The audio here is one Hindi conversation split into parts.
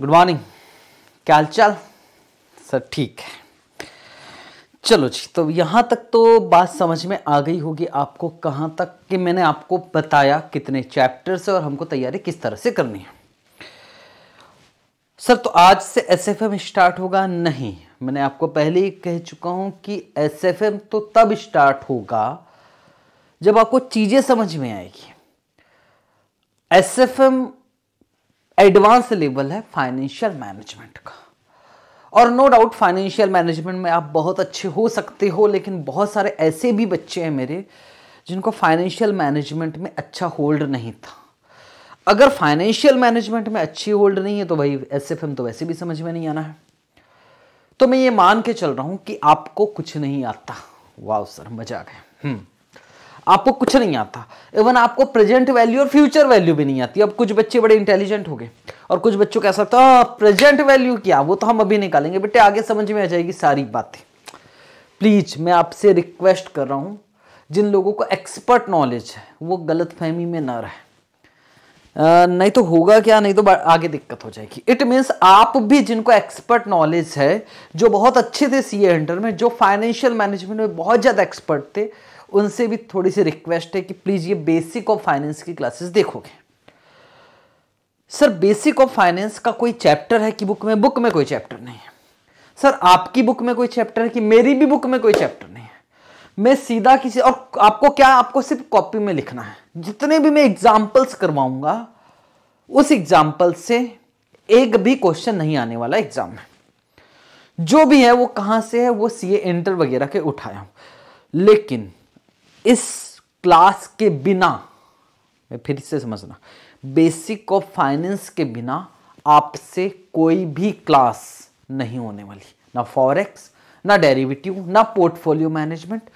गुड मॉर्निंग क्या हाल चाल सर ठीक है चलो जी तो यहाँ तक तो बात समझ में आ गई होगी आपको कहाँ तक कि मैंने आपको बताया कितने चैप्टर्स और हमको तैयारी किस तरह से करनी है सर तो आज से एस एफ एम स्टार्ट होगा नहीं मैंने आपको पहले ही कह चुका हूँ कि एस एफ एम तो तब स्टार्ट होगा जब आपको चीज़ें समझ में आएगी S F M advance level है फाइनेंशियल मैनेजमेंट का और नो डाउट फाइनेंशियल मैनेजमेंट में आप बहुत अच्छे हो सकते हो लेकिन बहुत सारे ऐसे भी बच्चे हैं मेरे जिनको फाइनेंशियल मैनेजमेंट में अच्छा होल्ड नहीं था अगर फाइनेंशियल मैनेजमेंट में अच्छी होल्ड नहीं है तो भाई एस एफ एम तो वैसे भी समझ में नहीं आना है तो मैं ये मान के चल रहा हूँ कि आपको कुछ नहीं आता वाह सर मजा आ गया हम्म। आपको कुछ नहीं आता इवन आपको प्रेजेंट वैल्यू और फ्यूचर वैल्यू भी नहीं आती अब कुछ बच्चे बड़े इंटेलिजेंट हो गए और कुछ बच्चों का ऐसा होता प्रेजेंट वैल्यू क्या वो तो हम अभी निकालेंगे बेटे आगे समझ में आ जाएगी सारी बातें प्लीज मैं आपसे रिक्वेस्ट कर रहा हूं जिन लोगों को एक्सपर्ट नॉलेज है वो गलत फहमी में ना रहे नहीं तो होगा क्या नहीं तो आगे दिक्कत हो जाएगी इट मीन्स आप भी जिनको एक्सपर्ट नॉलेज है जो बहुत अच्छे थे सी एंटर में जो फाइनेंशियल मैनेजमेंट में बहुत ज़्यादा एक्सपर्ट थे उनसे भी थोड़ी सी रिक्वेस्ट है कि प्लीज़ ये बेसिक ऑफ फाइनेंस की क्लासेस देखोगे सर बेसिक ऑफ फाइनेंस का कोई चैप्टर है कि बुक में बुक में कोई चैप्टर नहीं है सर आपकी बुक में कोई चैप्टर है कि मेरी भी बुक में कोई चैप्टर नहीं है मैं सीधा किसी और आपको क्या आपको सिर्फ कॉपी में लिखना है जितने भी मैं एग्जाम्पल्स करवाऊंगा उस एग्जाम्पल से एक भी क्वेश्चन नहीं आने वाला एग्जाम में जो भी है वो कहां से है वो सीए इंटर वगैरह के उठाया हूं लेकिन इस क्लास के बिना मैं फिर से समझना बेसिक ऑफ फाइनेंस के बिना आपसे कोई भी क्लास नहीं होने वाली ना फॉरेक्स ना डेरिवेटिव ना portfolio management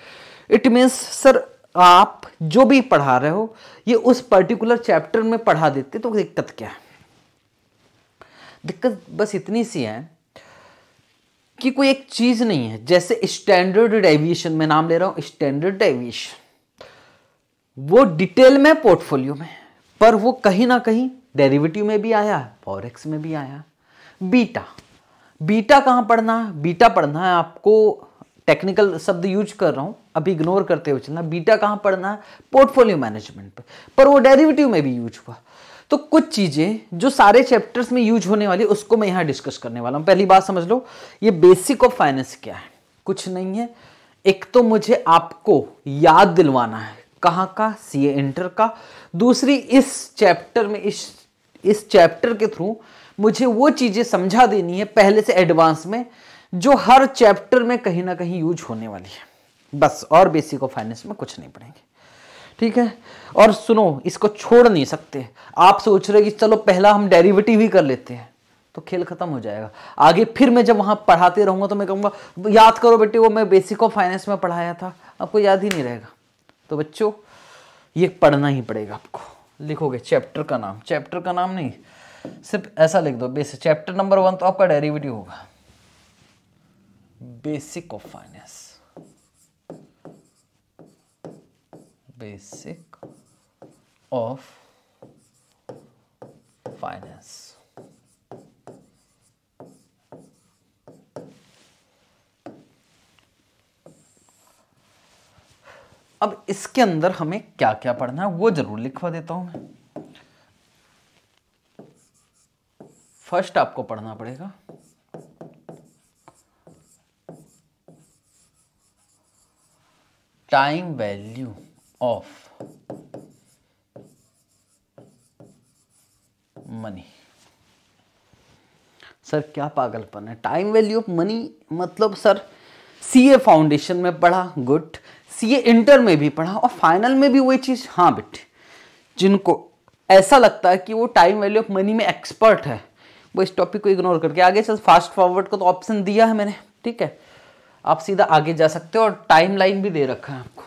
it means sir आप जो भी पढ़ा रहे हो ये उस पर्टिकुलर चैप्टर में पढ़ा देते तो दिक्कत क्या है दिक्कत बस इतनी सी है कि कोई एक चीज़ नहीं है जैसे स्टैंडर्ड डेविएशन में नाम ले रहा हूँ स्टैंडर्ड डेविएशन वो डिटेल में पोर्टफोलियो में पर वो कहीं ना कहीं डेरिवेटिव में भी आया फॉरेक्स में भी आया बीटा बीटा कहाँ पढ़ना है बीटा पढ़ना है आपको टेक्निकल शब्द यूज कर रहा हूँ अब इग्नोर करते हुए चलना बीटा कहाँ पढ़ना है पोर्टफोलियो मैनेजमेंट पर पर वो डेरिवेटिव में भी यूज हुआ तो कुछ चीज़ें जो सारे चैप्टर्स में यूज होने वाली उसको मैं यहाँ डिस्कस करने वाला हूँ पहली बात समझ लो ये बेसिक ऑफ फाइनेंस क्या है कुछ नहीं है एक तो मुझे आपको याद दिलवाना है कहाँ का सी ए इंटर का दूसरी इस चैप्टर में इस इस चैप्टर के थ्रू मुझे वो चीज़ें समझा देनी है पहले से एडवांस में जो हर चैप्टर में कहीं ना कहीं यूज होने वाली है बस और बेसिक ऑफ फाइनेंस में कुछ नहीं पढ़ेंगे ठीक है और सुनो इसको छोड़ नहीं सकते आप सोच रहे कि चलो पहला हम डेरिवेटिव ही कर लेते हैं तो खेल खत्म हो जाएगा आगे फिर मैं जब वहां पढ़ाते रहूंगा तो मैं कहूंगा याद करो बेटे वो मैं बेसिक ऑफ फाइनेंस में पढ़ाया था आपको याद ही नहीं रहेगा तो बच्चों ये पढ़ना ही पड़ेगा आपको लिखोगे चैप्टर का नाम चैप्टर का नाम नहीं सिर्फ ऐसा लिख दो बेसिक चैप्टर नंबर वन तो आपका डेरिवेटिव होगा basic of finance basic of finance. अब इसके अंदर हमें क्या क्या पढ़ना है वो जरूर लिखवा देता हूं मैं फर्स्ट आपको पढ़ना पड़ेगा time value of money sir क्या पागलपन है टाइम वैल्यू ऑफ मनी मतलब सर सीए फाउंडेशन में पढ़ा गुड सीए इंटर में भी पढ़ा और फाइनल में भी वही चीज़ हाँ बेटे जिनको ऐसा लगता है कि वो टाइम वैल्यू ऑफ मनी में एक्सपर्ट है वो इस टॉपिक को इग्नोर करके आगे चल फास्ट फॉरवर्ड को तो ऑप्शन दिया है मैंने ठीक है आप सीधा आगे जा सकते हो और टाइम लाइन भी दे रखा है आपको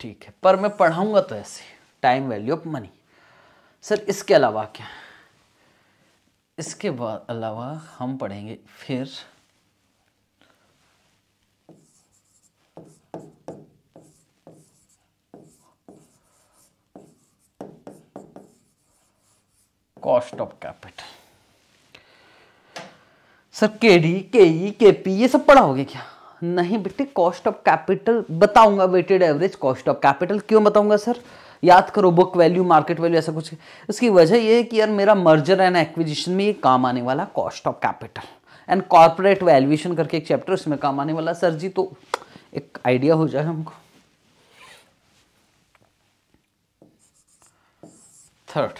ठीक है पर मैं पढ़ाऊंगा तो ऐसे time value of money sir इसके अलावा क्या इसके बाद अलावा हम पढ़ेंगे फिर कॉस्ट ऑफ कैपिटल सर के डी के ई के पी ये सब पढ़ाओगे क्या नहीं बेटे कॉस्ट ऑफ कैपिटल बताऊंगा weighted average cost of capital क्यों बताऊंगा सर याद करो बुक वैल्यू मार्केट वैल्यू ऐसा कुछ इसकी वजह यह है कि यार मेरा मर्जर एंड एक्विजिशन में ये काम आने वाला cost of capital and corporate valuation करके एक चैप्टर उसमें काम आने वाला सर जी तो एक आइडिया हो जाए हमको third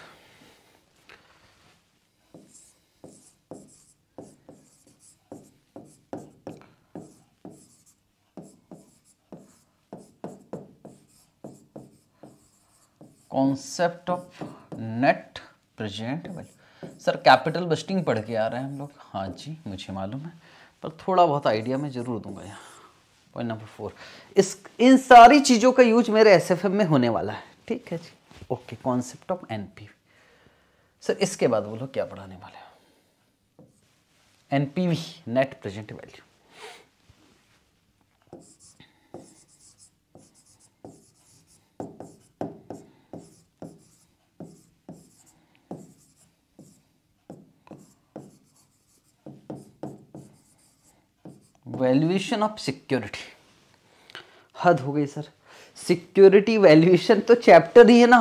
concept of net present value sir capital budgeting पढ़ के आ रहे हैं हम लोग हाँ जी मुझे मालूम है पर थोड़ा बहुत आइडिया मैं ज़रूर दूंगा यहाँ पॉइंट नंबर फोर इस इन सारी चीज़ों का यूज मेरे एस में होने वाला है ठीक है जी okay concept of N sir इसके बाद बोलो क्या पढ़ाने वाले हो N net present value valuation of security हद हो गई सर सिक्योरिटी वैल्यूएशन तो चैप्टर ही है ना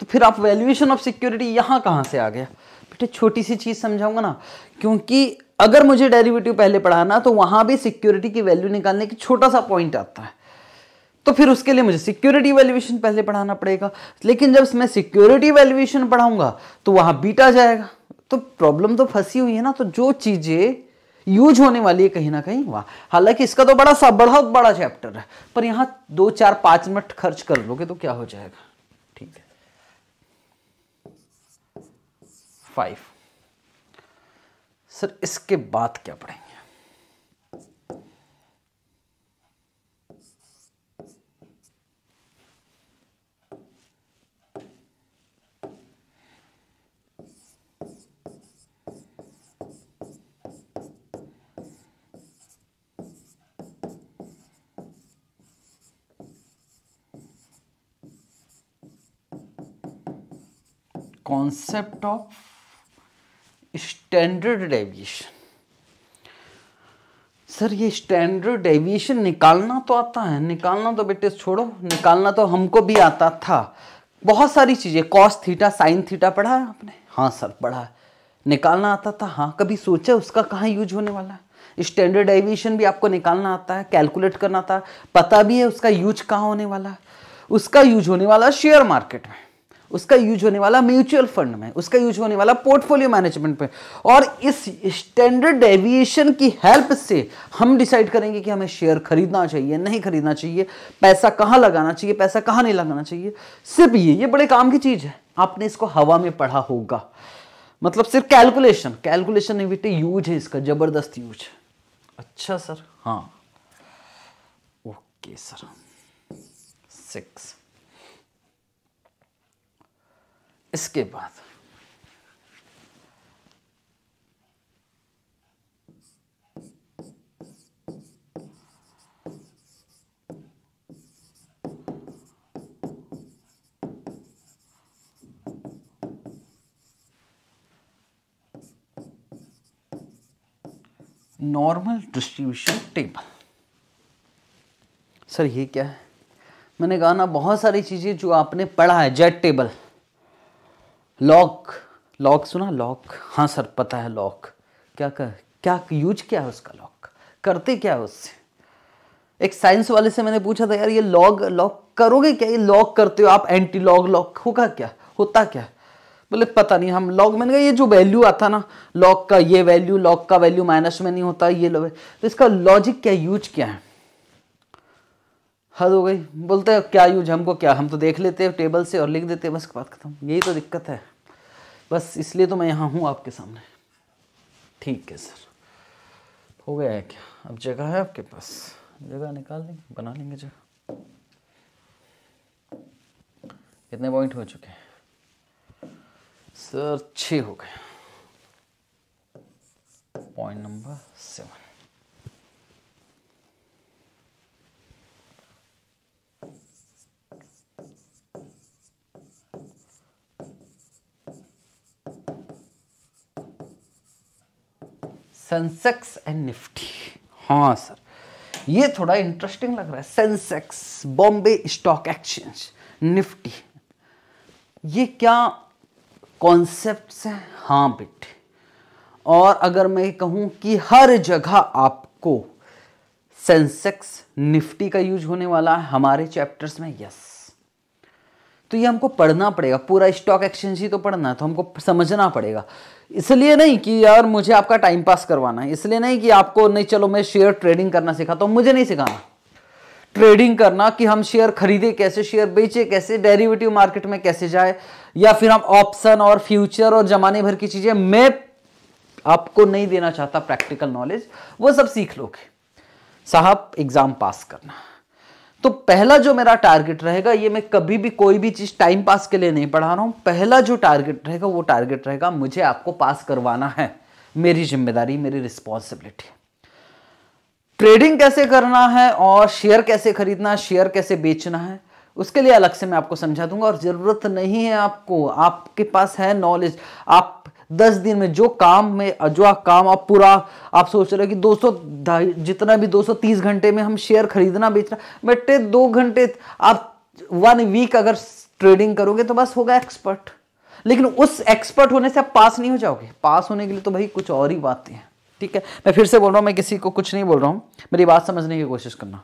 तो फिर आप वैल्यूएशन ऑफ सिक्योरिटी यहां कहां से आ गया बेटे छोटी सी चीज़ समझाऊंगा ना क्योंकि अगर मुझे डेरिवेटिव पहले पढ़ाना तो वहां भी सिक्योरिटी की वैल्यू निकालने की छोटा सा पॉइंट आता है तो फिर उसके लिए मुझे सिक्योरिटी वैल्यूएशन पहले पढ़ाना पड़ेगा लेकिन जब मैं सिक्योरिटी वैल्यूएशन पढ़ाऊंगा तो वहां बीटा जाएगा तो प्रॉब्लम तो फंसी हुई है ना तो जो चीज़ें यूज होने वाली है कहीं ना कहीं वाह हालांकि इसका तो बड़ा सा बहुत बड़ा चैप्टर है पर यहां दो चार पांच मिनट खर्च कर लोगे तो क्या हो जाएगा ठीक है फाइव सर इसके बाद क्या पढ़ेंगे concept of standard deviation sir ये स्टैंडर्ड डेविएशन निकालना तो आता है निकालना तो बेटे छोड़ो निकालना तो हमको भी आता था बहुत सारी चीज़ें कॉस थीटा साइन थीटा पढ़ा है आपने हाँ सर पढ़ा है निकालना आता था हाँ कभी सोचा उसका कहाँ यूज होने वाला है स्टैंडर्ड डेविएशन भी आपको निकालना आता है कैलकुलेट करना आता है पता भी है उसका यूज कहाँ होने वाला है उसका यूज होने वाला शेयर मार्केट में उसका यूज होने वाला म्यूचुअल फंड में उसका यूज होने वाला पोर्टफोलियो मैनेजमेंट में और इस स्टैंडर्ड डेविएशन की हेल्प से हम डिसाइड करेंगे कि हमें शेयर खरीदना चाहिए नहीं खरीदना चाहिए पैसा कहाँ लगाना चाहिए पैसा कहाँ नहीं लगाना चाहिए सिर्फ ये ये बड़े काम की चीज़ है आपने इसको हवा में पढ़ा होगा मतलब सिर्फ कैलकुलेशन कैलकुलेशन नहीं बेटे यूज है इसका ज़बरदस्त यूज अच्छा सर हाँ ओके सर सिक्स इसके बाद नॉर्मल डिस्ट्रीब्यूशन टेबल सर ये क्या है मैंने कहा ना बहुत सारी चीज़ें जो आपने पढ़ा है जेट टेबल लॉक लॉक सुना लॉक हाँ सर पता है लॉक क्या कर क्या यूज क्या है उसका लॉक करते क्या है उससे एक साइंस वाले से मैंने पूछा था यार ये लॉग लॉक करोगे क्या ये लॉक करते हो आप एंटी लॉग लॉक होगा क्या होता क्या बोले पता नहीं हम लॉग मैंने कहा ये जो वैल्यू आता ना लॉक का ये वैल्यू लॉक का वैल्यू माइनस में नहीं होता ये तो इसका लॉजिक क्या यूज क्या है हद हो गई बोलते हैं क्या यूज हमको क्या हम तो देख लेते हैं टेबल से और लिख देते हैं बस बात खत्म यही तो दिक्कत है बस इसलिए तो मैं यहाँ हूँ आपके सामने ठीक है सर हो गया है क्या अब जगह है आपके पास जगह निकाल लेंगे बना लेंगे जगह कितने पॉइंट हो चुके हैं सर छ हो गए point number seven Sensex and Nifty हाँ सर ये थोड़ा इंटरेस्टिंग लग रहा है Sensex Bombay stock exchange Nifty ये क्या कॉन्सेप्ट हैं हाँ बेटे और अगर मैं कहूँ कि हर जगह आपको सेंसेक्स निफ्टी का यूज होने वाला है हमारे चैप्टर्स में यस तो ये हमको पढ़ना पड़ेगा पूरा स्टॉक एक्सचेंज ही तो पढ़ना है तो हमको समझना पड़ेगा इसलिए नहीं कि यार मुझे आपका टाइम पास करवाना है इसलिए नहीं कि आपको नहीं चलो मैं शेयर ट्रेडिंग करना सिखाता हूँ मुझे नहीं सिखाना ट्रेडिंग करना कि हम शेयर खरीदे कैसे शेयर बेचे कैसे डेरिवेटिव मार्केट में कैसे जाए या फिर हम ऑप्शन और फ्यूचर और जमाने भर की चीज़ें मैं आपको नहीं देना चाहता प्रैक्टिकल नॉलेज वो सब सीख लोगे साहब एग्ज़ाम पास करना तो पहला जो मेरा टारगेट रहेगा ये मैं कभी भी कोई भी चीज़ टाइम पास के लिए नहीं पढ़ा रहा हूं पहला जो टारगेट रहेगा वो टारगेट रहेगा मुझे आपको पास करवाना है मेरी जिम्मेदारी मेरी रिस्पॉन्सिबिलिटी ट्रेडिंग कैसे करना है और शेयर कैसे खरीदना शेयर कैसे बेचना है उसके लिए अलग से मैं आपको समझा दूंगा और ज़रूरत नहीं है आपको आपके पास है नॉलेज आप दस दिन में जो काम में जो काम आप पूरा आप सोच रहे हो कि 200 जितना भी 230 घंटे में हम शेयर खरीदना बेचना बेटे दो घंटे आप वन वीक अगर ट्रेडिंग करोगे तो बस होगा एक्सपर्ट लेकिन उस एक्सपर्ट होने से आप पास नहीं हो जाओगे पास होने के लिए तो भाई कुछ और ही बातें हैं ठीक है मैं फिर से बोल रहा हूँ मैं किसी को कुछ नहीं बोल रहा हूँ मेरी बात समझने की कोशिश करना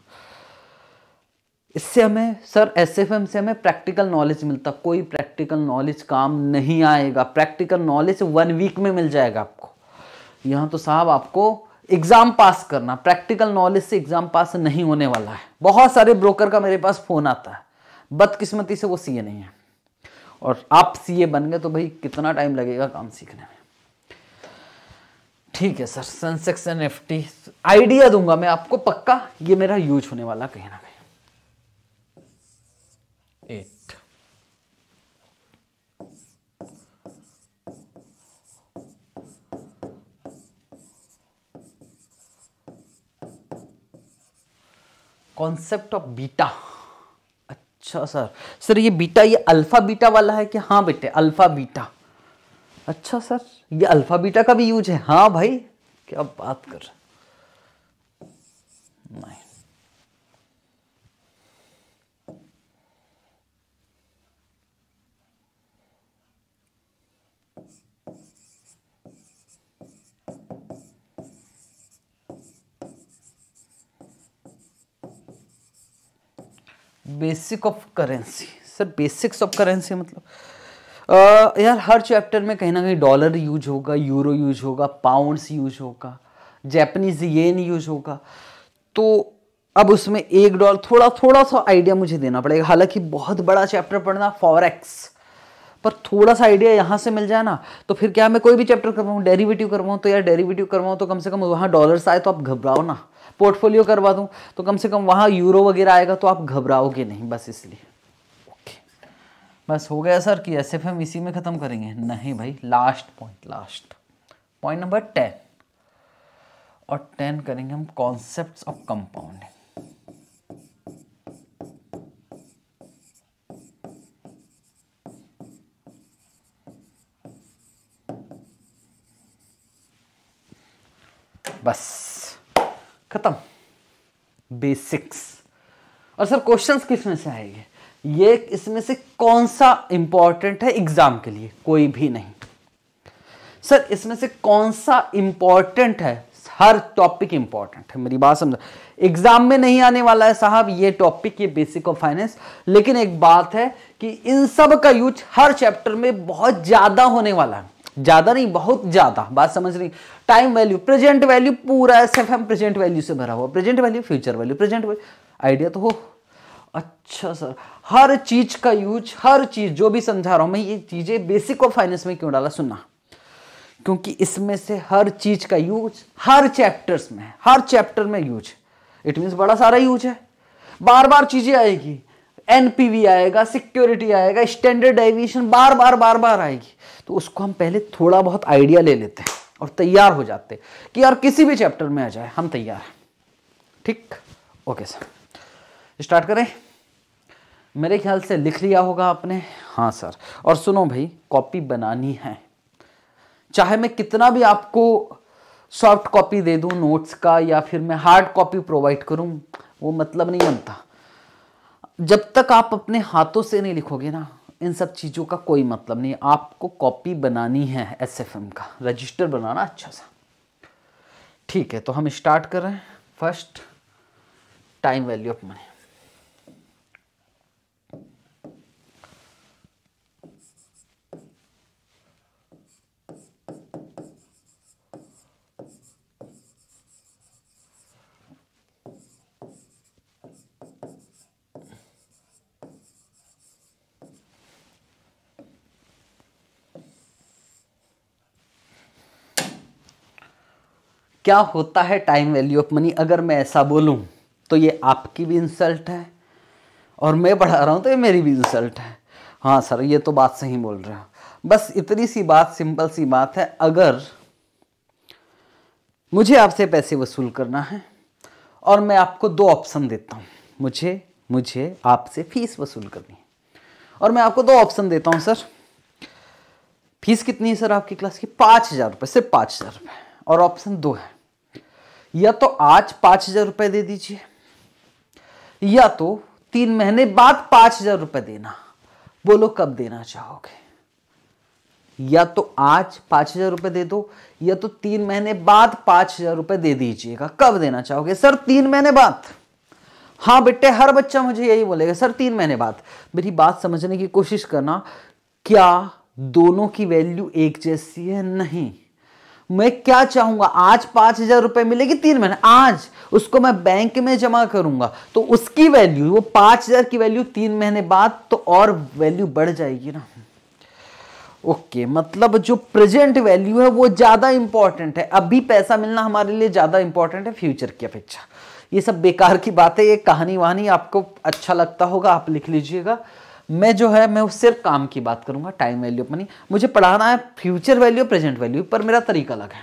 इससे हमें सर एस एफ एम से हमें प्रैक्टिकल नॉलेज मिलता कोई प्रैक्टिकल नॉलेज काम नहीं आएगा प्रैक्टिकल नॉलेज वन वीक में मिल जाएगा आपको यहाँ तो साहब आपको एग्ज़ाम पास करना प्रैक्टिकल नॉलेज से एग्ज़ाम पास नहीं होने वाला है बहुत सारे ब्रोकर का मेरे पास फ़ोन आता है बदकिस्मती से वो सीए नहीं है और आप सीए बन गए तो भाई कितना टाइम लगेगा काम सीखने में ठीक है sir Sensex and F idea दूंगा मैं आपको पक्का ये मेरा यूज होने वाला कहीं ना कहीं कॉन्सेप्ट ऑफ बीटा अच्छा सर सर ये बीटा ये अल्फा बीटा वाला है कि हाँ बेटे अल्फा बीटा अच्छा सर ये अल्फा बीटा का भी यूज है हाँ भाई क्या बात कर नहीं basic of currency sir basics of currency मतलब आ, यार हर चैप्टर में कहीं ना कहीं डॉलर यूज होगा यूरो यूज होगा पाउंड्स यूज होगा जैपनीज येन यूज होगा तो अब उसमें एक डॉलर थोड़ा थोड़ा सा आइडिया मुझे देना पड़ेगा हालांकि बहुत बड़ा चैप्टर पढ़ना फॉरेक्स पर थोड़ा सा आइडिया यहाँ से मिल जाए ना तो फिर क्या मैं कोई भी चैप्टर करवाऊँ डेरिवेटिव करवाऊँ तो यार डेरिवेटिव करवाऊँ तो कम से कम वहाँ डॉलर्स आए तो आप घबराओ ना पोर्टफोलियो करवा दूँ तो कम से कम वहाँ यूरो वगैरह आएगा तो आप घबराओगे नहीं बस इसलिए ओके बस हो गया सर कि एस एफ एम इसी में ख़त्म करेंगे नहीं भाई last point last point number ten और टेन करेंगे हम कॉन्सेप्ट ऑफ कंपाउंडिंग बस खत्म बेसिक्स और सर क्वेश्चंस किसमें से आएंगे ये इसमें से कौन सा इंपॉर्टेंट है एग्जाम के लिए कोई भी नहीं सर इसमें से कौन सा इंपॉर्टेंट है हर टॉपिक इंपॉर्टेंट है मेरी बात समझा एग्जाम में नहीं आने वाला है साहब ये टॉपिक ये बेसिक ऑफ फाइनेंस लेकिन एक बात है कि इन सब का यूज हर चैप्टर में बहुत ज्यादा होने वाला है ज्यादा नहीं बहुत ज्यादा बात समझ रही टाइम वैल्यू प्रेजेंट वैल्यू पूरा S F M present value से भरा हुआ present value future value present value idea तो हो अच्छा सर हर चीज का यूज हर चीज जो भी समझा रहा हूं मैं ये चीजें बेसिक ऑफ फाइनेंस में क्यों डाला सुनना क्योंकि इसमें से हर चीज का यूज हर चैप्टर्स में हर चैप्टर में यूज इट मीन बड़ा सारा यूज है बार बार चीजें आएगी एनपीवी आएगा सिक्योरिटी आएगा स्टैंडर्ड डेविएशन बार बार बार बार आएगी तो उसको हम पहले थोड़ा बहुत आइडिया ले लेते हैं और तैयार हो जाते हैं कि यार किसी भी चैप्टर में आ जाए हम तैयार हैं ठीक ओके सर स्टार्ट करें मेरे ख्याल से लिख लिया होगा आपने हाँ सर और सुनो भाई कॉपी बनानी है चाहे मैं कितना भी आपको सॉफ्ट कॉपी दे दूँ नोट्स का या फिर मैं हार्ड कॉपी प्रोवाइड करूँ वो मतलब नहीं बनता जब तक आप अपने हाथों से नहीं लिखोगे ना इन सब चीज़ों का कोई मतलब नहीं आपको कॉपी बनानी है एस एफ एम का रजिस्टर बनाना अच्छा सा ठीक है तो हम स्टार्ट कर रहे हैं first time value of money क्या होता है टाइम वैल्यू ऑफ मनी अगर मैं ऐसा बोलूं तो ये आपकी भी इंसल्ट है और मैं बढ़ा रहा हूं तो ये मेरी भी इंसल्ट है हाँ सर ये तो बात सही बोल रहे हो बस इतनी सी बात सिंपल सी बात है अगर मुझे आपसे पैसे वसूल करना है और मैं आपको दो ऑप्शन देता हूँ मुझे मुझे आपसे फीस वसूल करनी है और मैं आपको दो ऑप्शन देता हूँ सर फीस कितनी है सर आपकी क्लास की पाँच हज़ार रुपये सिर्फ पाँच हज़ार रुपये और ऑप्शन दो है या तो आज पांच हजार रुपए दे दीजिए या तो तीन महीने बाद पांच हजार रुपये देना बोलो कब देना चाहोगे या तो आज पांच हजार रुपए दे दो या तो तीन महीने बाद पांच हजार रुपए दे दीजिएगा कब देना चाहोगे सर तीन महीने बाद हाँ बेटे हर बच्चा मुझे यही बोलेगा सर तीन महीने बाद मेरी बात समझने की कोशिश करना क्या दोनों की वैल्यू एक जैसी है नहीं मैं क्या चाहूंगा आज पांच हज़ार रुपए मिलेगी तीन महीने आज उसको मैं बैंक में जमा करूंगा तो उसकी वैल्यू वो पांच हज़ार की वैल्यू तीन महीने बाद तो और वैल्यू बढ़ जाएगी ना ओके okay, मतलब जो प्रेजेंट वैल्यू है वो ज़्यादा इंपॉर्टेंट है अभी पैसा मिलना हमारे लिए ज़्यादा इंपॉर्टेंट है फ्यूचर की अपेक्षा ये सब बेकार की बात है ये कहानी वहानी आपको अच्छा लगता होगा आप लिख लीजिएगा मैं जो है मैं सिर्फ काम की बात करूंगा टाइम वैल्यू मनी मुझे पढ़ाना है फ्यूचर वैल्यू प्रेजेंट वैल्यू पर मेरा तरीका अलग है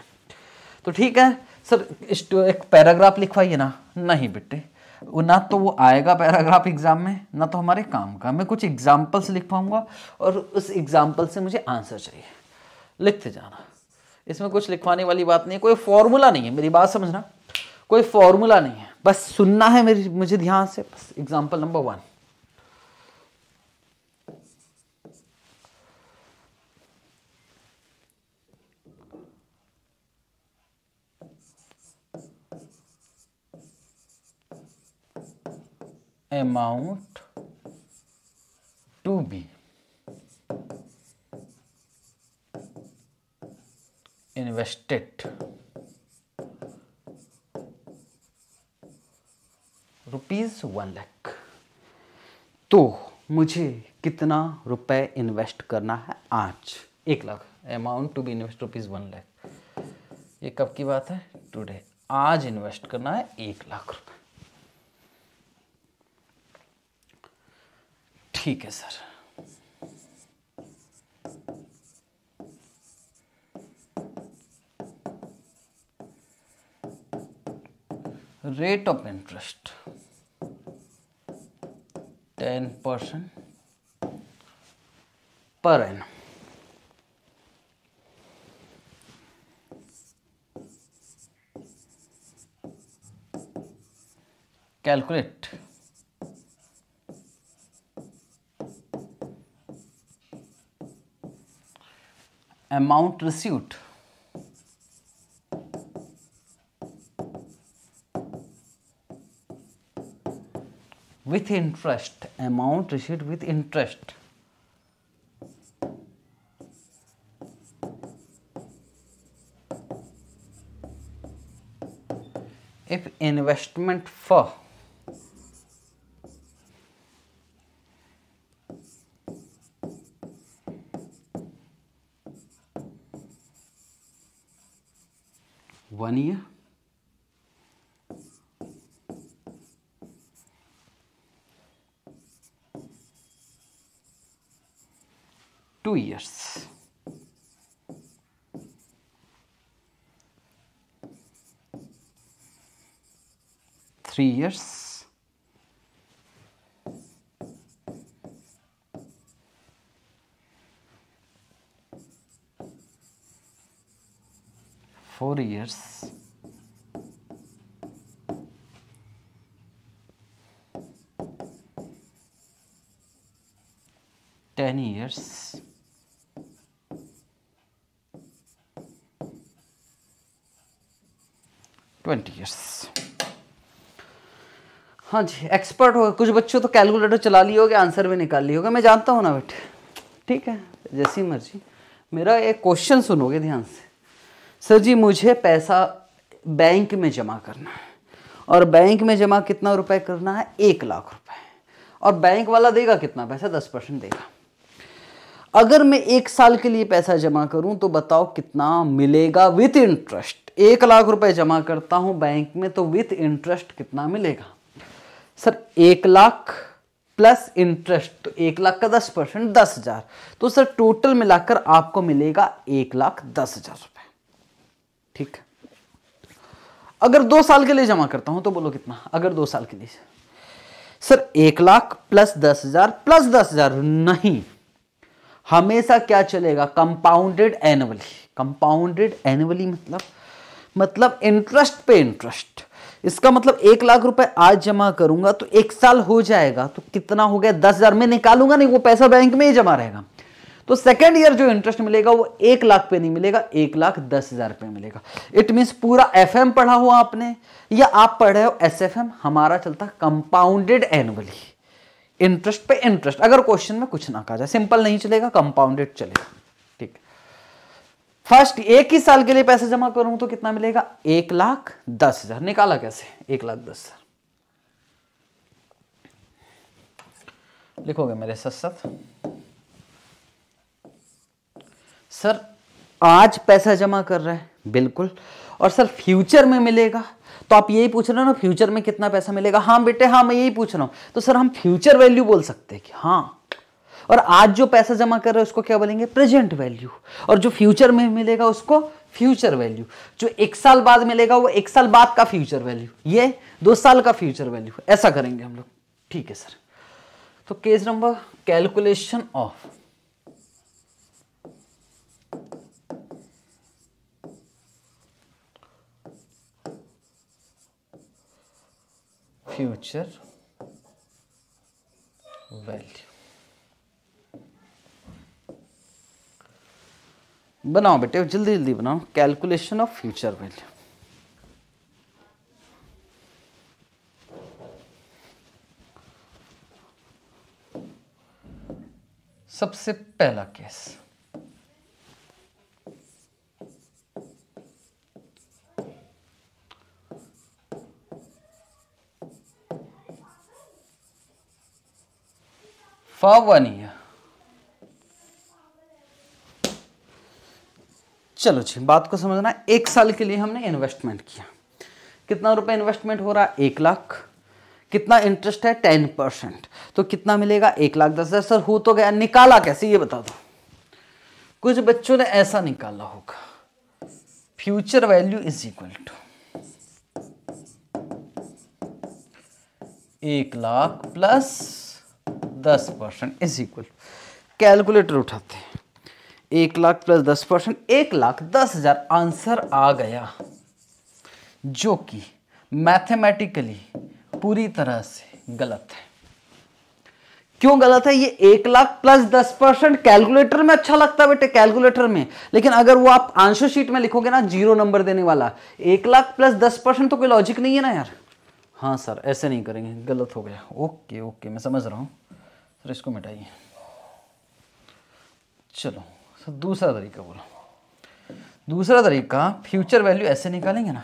तो ठीक है सर तो एक पैराग्राफ लिखवाइए ना नहीं बेटे वो ना तो वो आएगा पैराग्राफ एग्ज़ाम में ना तो हमारे काम का मैं कुछ एग्जाम्पल्स लिख पाऊंगा और उस एग्जाम्पल से मुझे आंसर चाहिए लिखते जाना इसमें कुछ लिखवाने वाली बात नहीं है कोई फॉर्मूला नहीं है मेरी बात समझना कोई फॉर्मूला नहीं है बस सुनना है मेरी मुझे ध्यान से बस example number one amount to be invested rupees one lakh तो मुझे कितना रुपए इन्वेस्ट करना है आज एक lakh amount to be invest rupees one lakh ये कब की बात है टुडे आज इन्वेस्ट करना है एक लाख रुपए ठीक है sir rate of interest ten percent पर N calculate amount received with interest amount received with interest if investment for हाँ जी एक्सपर्ट होगा कुछ बच्चों तो कैलकुलेटर चला लिए होगे आंसर भी निकाल लिए होगा मैं जानता हूँ ना बेटे ठीक है जैसी मर्जी मेरा एक क्वेश्चन सुनोगे ध्यान से सर जी मुझे पैसा बैंक में जमा करना है और बैंक में जमा कितना रुपए करना है एक लाख रुपए और बैंक वाला देगा कितना पैसा दस परसेंट देगा अगर मैं एक साल के लिए पैसा जमा करूं तो बताओ कितना मिलेगा विथ इंटरेस्ट एक लाख रुपए जमा करता हूं बैंक में तो विथ इंटरेस्ट कितना मिलेगा सर एक लाख प्लस इंटरेस्ट तो एक लाख का दस परसेंट दस हजार तो सर टोटल मिलाकर आपको मिलेगा एक लाख दस हजार रुपए ठीक अगर दो साल के लिए जमा करता हूं तो बोलो कितना अगर दो साल के लिए सर एक लाख प्लस दस हजार प्लस दस हजार नहीं हमेशा क्या चलेगा कंपाउंडेड एनुअली कंपाउंडेड एनुअली मतलब मतलब इंटरेस्ट पे इंटरेस्ट इसका मतलब एक लाख रुपए आज जमा करूंगा तो एक साल हो जाएगा तो कितना हो गया दस हजार में निकालूंगा नहीं वो पैसा बैंक में ही जमा रहेगा तो सेकेंड ईयर जो इंटरेस्ट मिलेगा वो एक लाख पे नहीं मिलेगा एक लाख दस हजार रुपये मिलेगा इट मीन्स पूरा एफ एम पढ़ा हुआ आपने या आप पढ़े हो एस एफ एम हमारा चलता कंपाउंडेड एनुअली इंटरेस्ट पे इंटरेस्ट अगर क्वेश्चन में कुछ ना कहा जाए सिंपल नहीं चलेगा कंपाउंडेड चलेगा फर्स्ट एक ही साल के लिए पैसे जमा करूं तो कितना मिलेगा एक लाख दस हजार निकाला कैसे एक लाख दस हजार लिखोगे मेरे साथ साथ सर आज पैसा जमा कर रहे हैं बिल्कुल और सर फ्यूचर में मिलेगा तो आप यही पूछ रहे हो ना फ्यूचर में कितना पैसा मिलेगा हाँ बेटे हाँ मैं यही पूछ रहा हूं तो सर हम फ्यूचर वैल्यू बोल सकते हैं कि हाँ और आज जो पैसा जमा कर रहे हैं उसको क्या बोलेंगे प्रेजेंट वैल्यू और जो फ्यूचर में मिलेगा उसको फ्यूचर वैल्यू जो एक साल बाद मिलेगा वो एक साल बाद का फ्यूचर वैल्यू ये दो साल का फ्यूचर वैल्यू ऐसा करेंगे हम लोग ठीक है सर तो case number calculation of future value बनाओ बेटे जल्दी जल्दी बनाओ कैलकुलेशन ऑफ फ्यूचर वैल्यू सबसे पहला केस फॉर वन ईयर चलो जी बात को समझना एक साल के लिए हमने इन्वेस्टमेंट किया कितना रुपए इन्वेस्टमेंट हो रहा है एक लाख कितना इंटरेस्ट है टेन परसेंट तो कितना मिलेगा एक लाख दस हज़ार सर हो तो गया निकाला कैसे ये बता दो कुछ बच्चों ने ऐसा निकाला होगा future value is equal to एक लाख प्लस दस परसेंट इज इक्वल कैलकुलेटर उठाते हैं एक लाख प्लस दस परसेंट एक लाख दस हजार आंसर आ गया जो कि मैथमेटिकली पूरी तरह से गलत है क्यों गलत है ये एक लाख प्लस दस परसेंट कैलकुलेटर में अच्छा लगता है बेटे कैलकुलेटर में लेकिन अगर वो आप आंसर शीट में लिखोगे ना जीरो नंबर देने वाला एक लाख प्लस दस परसेंट तो कोई लॉजिक नहीं है ना यार हाँ सर ऐसे नहीं करेंगे गलत हो गया ओके ओके मैं समझ रहा हूँ सर इसको मिटाइए चलो तो दूसरा तरीका बोलो दूसरा तरीका फ्यूचर वैल्यू ऐसे निकालेंगे ना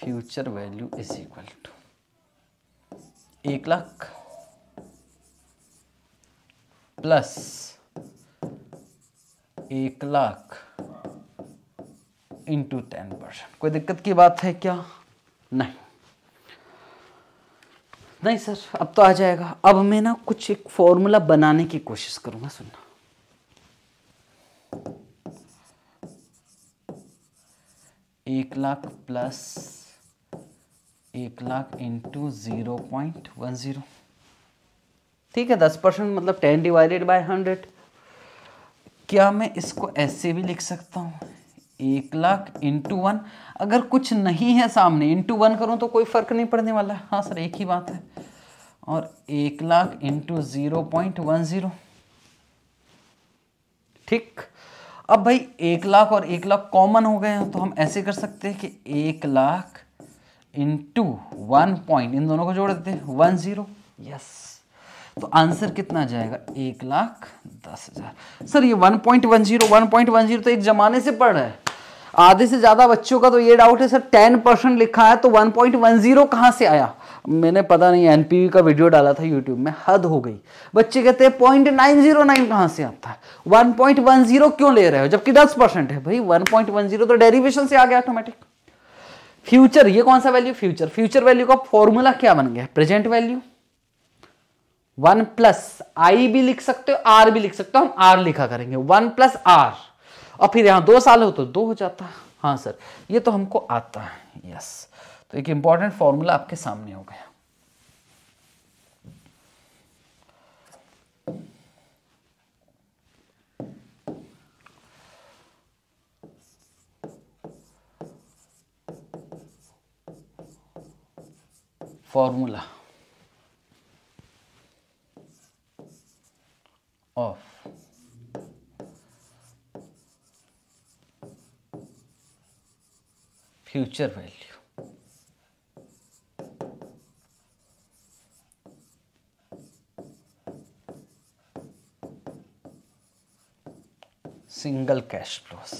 future value is equal to एक लाख प्लस एक लाख इंटू टेन परसेंट कोई दिक्कत की बात है क्या नहीं नहीं सर अब तो आ जाएगा अब मैं ना कुछ एक फॉर्मूला बनाने की कोशिश करूंगा सुनना एक लाख प्लस एक lakh into zero point one zero ठीक है दस परसेंट मतलब टेन डिवाइडेड बाय हंड्रेड क्या मैं इसको ऐसे भी लिख सकता हूँ एक लाख इंटू वन अगर कुछ नहीं है सामने इंटू वन करूँ तो कोई फ़र्क नहीं पड़ने वाला हाँ सर एक ही बात है और एक lakh into zero point one zero ठीक अब भाई एक लाख और एक लाख कॉमन हो गए हैं तो हम ऐसे कर सकते हैं कि एक लाख इंटू वन पॉइंट इन दोनों को जोड़ देते हैं वन ज़ीरो यस तो आंसर कितना जाएगा एक लाख दस हज़ार सर ये one point one zero one point one zero तो एक ज़माने से पढ़ रहा है आधे से ज़्यादा बच्चों का तो ये डाउट है सर टेन परसेंट लिखा है तो वन पॉइंट वन जीरो कहाँ से आया मैंने पता नहीं एन का वीडियो डाला था यूट्यूब में हद हो गई बच्चे कहते हैं पॉइंट नाइन जीरो नाइन कहाँ से आता है वन पॉइंट वन जीरो क्यों ले रहे हो जबकि दस परसेंट है भाई वन पॉइंट वन जीरो तो डेरिवेशन से आ गया ऑटोमेटिक फ्यूचर ये कौन सा वैल्यू फ्यूचर फ्यूचर वैल्यू का फॉर्मूला क्या बन गया present value one plus I भी लिख सकते हो आर भी लिख सकते हो हम आर लिखा करेंगे वन प्लस आर और फिर यहां दो साल हो तो दो हो जाता है हाँ सर ये तो हमको आता है यस yes. तो एक इंपॉर्टेंट फॉर्मूला आपके सामने हो गया formula of future value single cash flows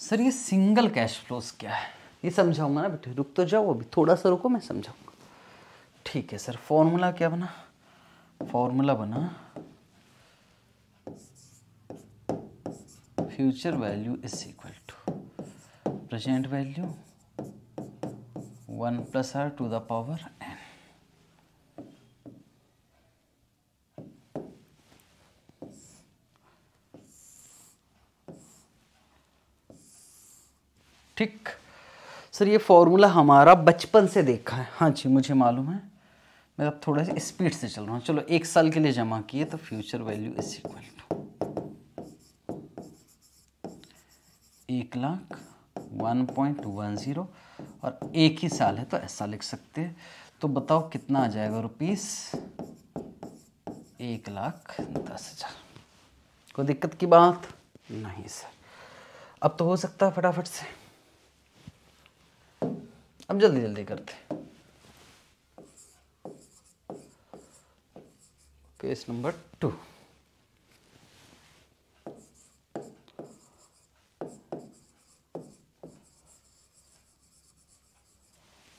sir ये सिंगल कैश फ्लोस क्या है ये समझाऊंगा ना बेटे रुक तो जाओ अभी थोड़ा सा रुको मैं समझाऊंगा ठीक है सर फॉर्मूला क्या बना फॉर्मूला बना future value is equal to present value one plus R to the power ठीक सर ये फॉर्मूला हमारा बचपन से देखा है हाँ जी मुझे मालूम है मैं अब थोड़ा सा स्पीड से चल रहा हूँ चलो एक साल के लिए जमा किए तो future value is equal to एक lakh one point one zero और एक ही साल है तो ऐसा लिख सकते हैं तो बताओ कितना आ जाएगा रुपीस एक लाख दस हज़ार कोई दिक्कत की बात नहीं सर अब तो हो सकता है फटाफट से अब जल्दी जल्दी करते page number two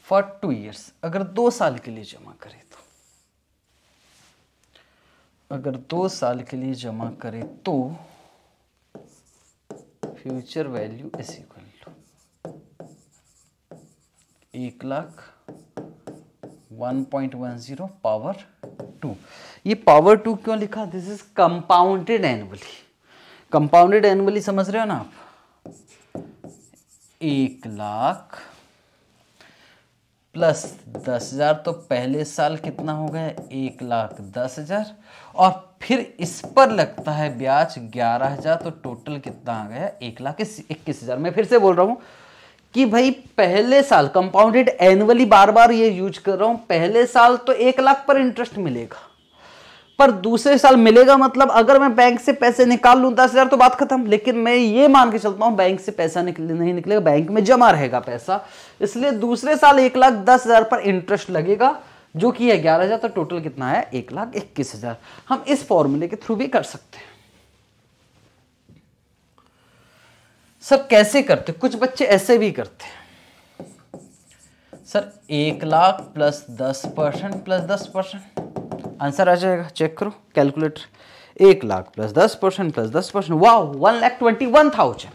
for two years अगर दो साल के लिए जमा करें तो अगर दो साल के लिए जमा करें तो फ्यूचर वैल्यू इसी एक लाख जीरो पावर टू ये पावर टू क्यों लिखा this is compounded annually compounded annually समझ रहे हो ना आप एक लाख प्लस दस हजार तो पहले साल कितना हो गया एक लाख दस हजार और फिर इस पर लगता है ब्याज ग्यारह हजार तो टोटल कितना आ गया एक लाख इक्कीस हजार मैं फिर से बोल रहा हूं कि भाई पहले साल कंपाउंडेड एनुअली बार बार ये यूज कर रहा हूँ पहले साल तो एक लाख पर इंटरेस्ट मिलेगा पर दूसरे साल मिलेगा मतलब अगर मैं बैंक से पैसे निकाल लूँ दस हज़ार तो बात खत्म लेकिन मैं ये मान के चलता हूँ बैंक से पैसा निकले नहीं निकलेगा बैंक में जमा रहेगा पैसा इसलिए दूसरे साल एक लाख दस हज़ार पर इंटरेस्ट लगेगा जो कि है ग्यारह हज़ार तो टोटल कितना है एक लाख इक्कीस हज़ार हम इस फॉर्मूले के थ्रू भी कर सकते हैं सर कैसे करते कुछ बच्चे ऐसे भी करते हैं सर एक लाख प्लस दस परसेंट प्लस दस परसेंट आंसर आ जाएगा चेक करो कैलकुलेटर एक लाख प्लस दस परसेंट प्लस दस परसेंट वाह one lakh twenty one thousand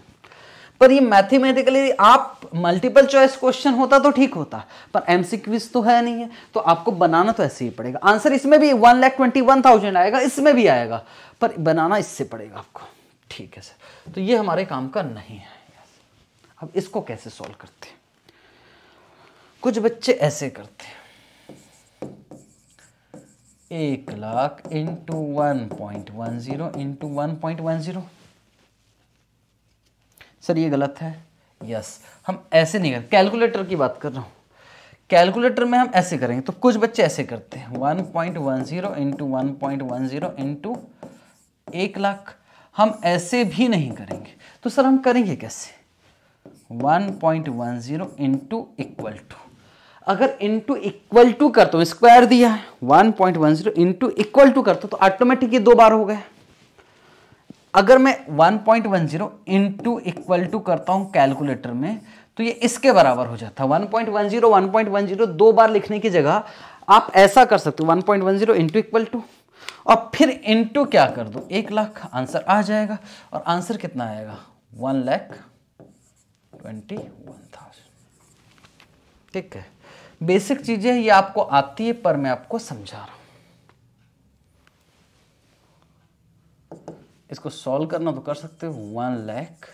पर ये मैथमेटिकली आप मल्टीपल चॉइस क्वेश्चन होता तो ठीक होता पर एम सी क्विज तो है नहीं है तो आपको बनाना तो ऐसे ही पड़ेगा आंसर इसमें भी one lakh twenty one thousand आएगा इसमें भी आएगा पर बनाना इससे पड़ेगा आपको ठीक है सर तो ये हमारे काम का नहीं है अब इसको कैसे सॉल्व करते हैं कुछ बच्चे ऐसे करते हैं एक lakh into one point one zero into one point one zero sir ये गलत है यस हम ऐसे नहीं करते कैलकुलेटर की बात कर रहा हूं कैलकुलेटर में हम ऐसे करेंगे तो कुछ बच्चे ऐसे करते हैं one point one zero into one point one zero into एक लाख हम ऐसे भी नहीं करेंगे तो सर हम करेंगे कैसे 1.10 point one zero into equal to अगर इंटू इक्वल टू कर तो स्क्वायर दिया है 1.10 point one zero into equal to कर तो, तो ऑटोमेटिक ये दो बार हो गया अगर मैं 1.10 point one zero into equal to करता हूँ कैलकुलेटर में तो ये इसके बराबर हो जाता है 1.10 1.10 दो बार लिखने की जगह आप ऐसा कर सकते हो 1.10 point one zero into equal to और फिर इनटू क्या कर दो एक लाख आंसर आ जाएगा और आंसर कितना आएगा one lakh twenty one thousand ठीक है बेसिक चीजें ये आपको आती है पर मैं आपको समझा रहा हूं इसको सॉल्व करना तो कर सकते हो one lakh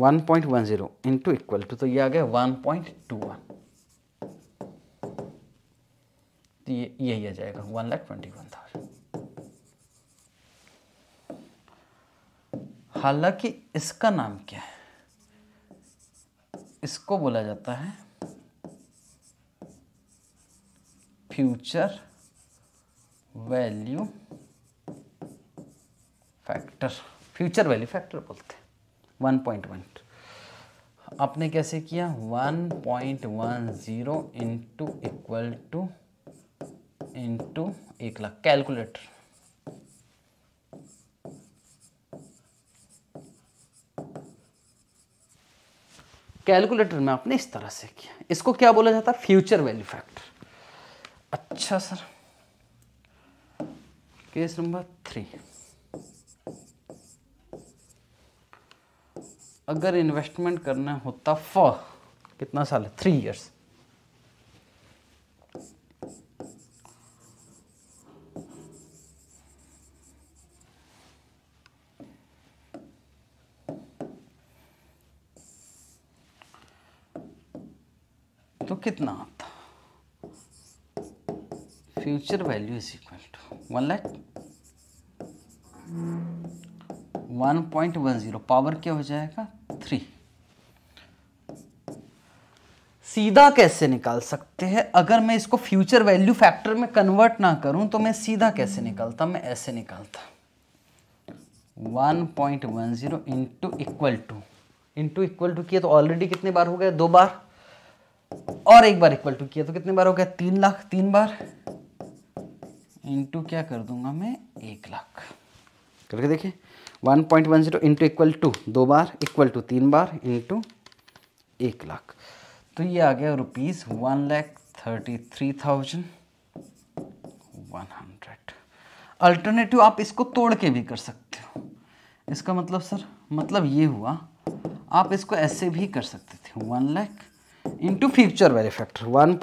one point one zero into equal to तो ये आ गया वन पॉइंट टू वन तो ये यही आ जाएगा one lakh twenty one thousand हालांकि इसका नाम क्या है इसको बोला जाता है future value factor future value factor बोलते हैं वन पॉइंट वन आपने कैसे किया one point one zero into equal to into एक लाख कैलकुलेटर कैलकुलेटर में आपने इस तरह से किया इसको क्या बोला जाता है फ्यूचर वैल्यू फैक्टर अच्छा सर केस नंबर थ्री अगर इन्वेस्टमेंट करना होता फॉर कितना साल है थ्री इयर्स तो कितना आता future value is equal to one lakh one point one zero power क्या हो जाएगा थ्री सीधा कैसे निकाल सकते हैं अगर मैं इसको फ्यूचर वैल्यू फैक्टर में कन्वर्ट ना करूं तो मैं सीधा कैसे निकालता मैं ऐसे निकालता 1.10 point one zero into equal to into equal to किया तो ऑलरेडी कितने बार हो गया दो बार और एक बार इक्वल टू किया तो कितने बार हो गया तीन लाख तीन बार इंटू क्या कर दूंगा मैं एक लाख करके देखिए one point one zero into equal to दो बार इक्वल टू तीन बार इंटू एक लाख तो ये आ गया rupees one lakh thirty three thousand one hundred alternative आप इसको तोड़ के भी कर सकते हो इसका मतलब सर मतलब ये हुआ आप इसको ऐसे भी कर सकते थे one lakh into future value factor 1.10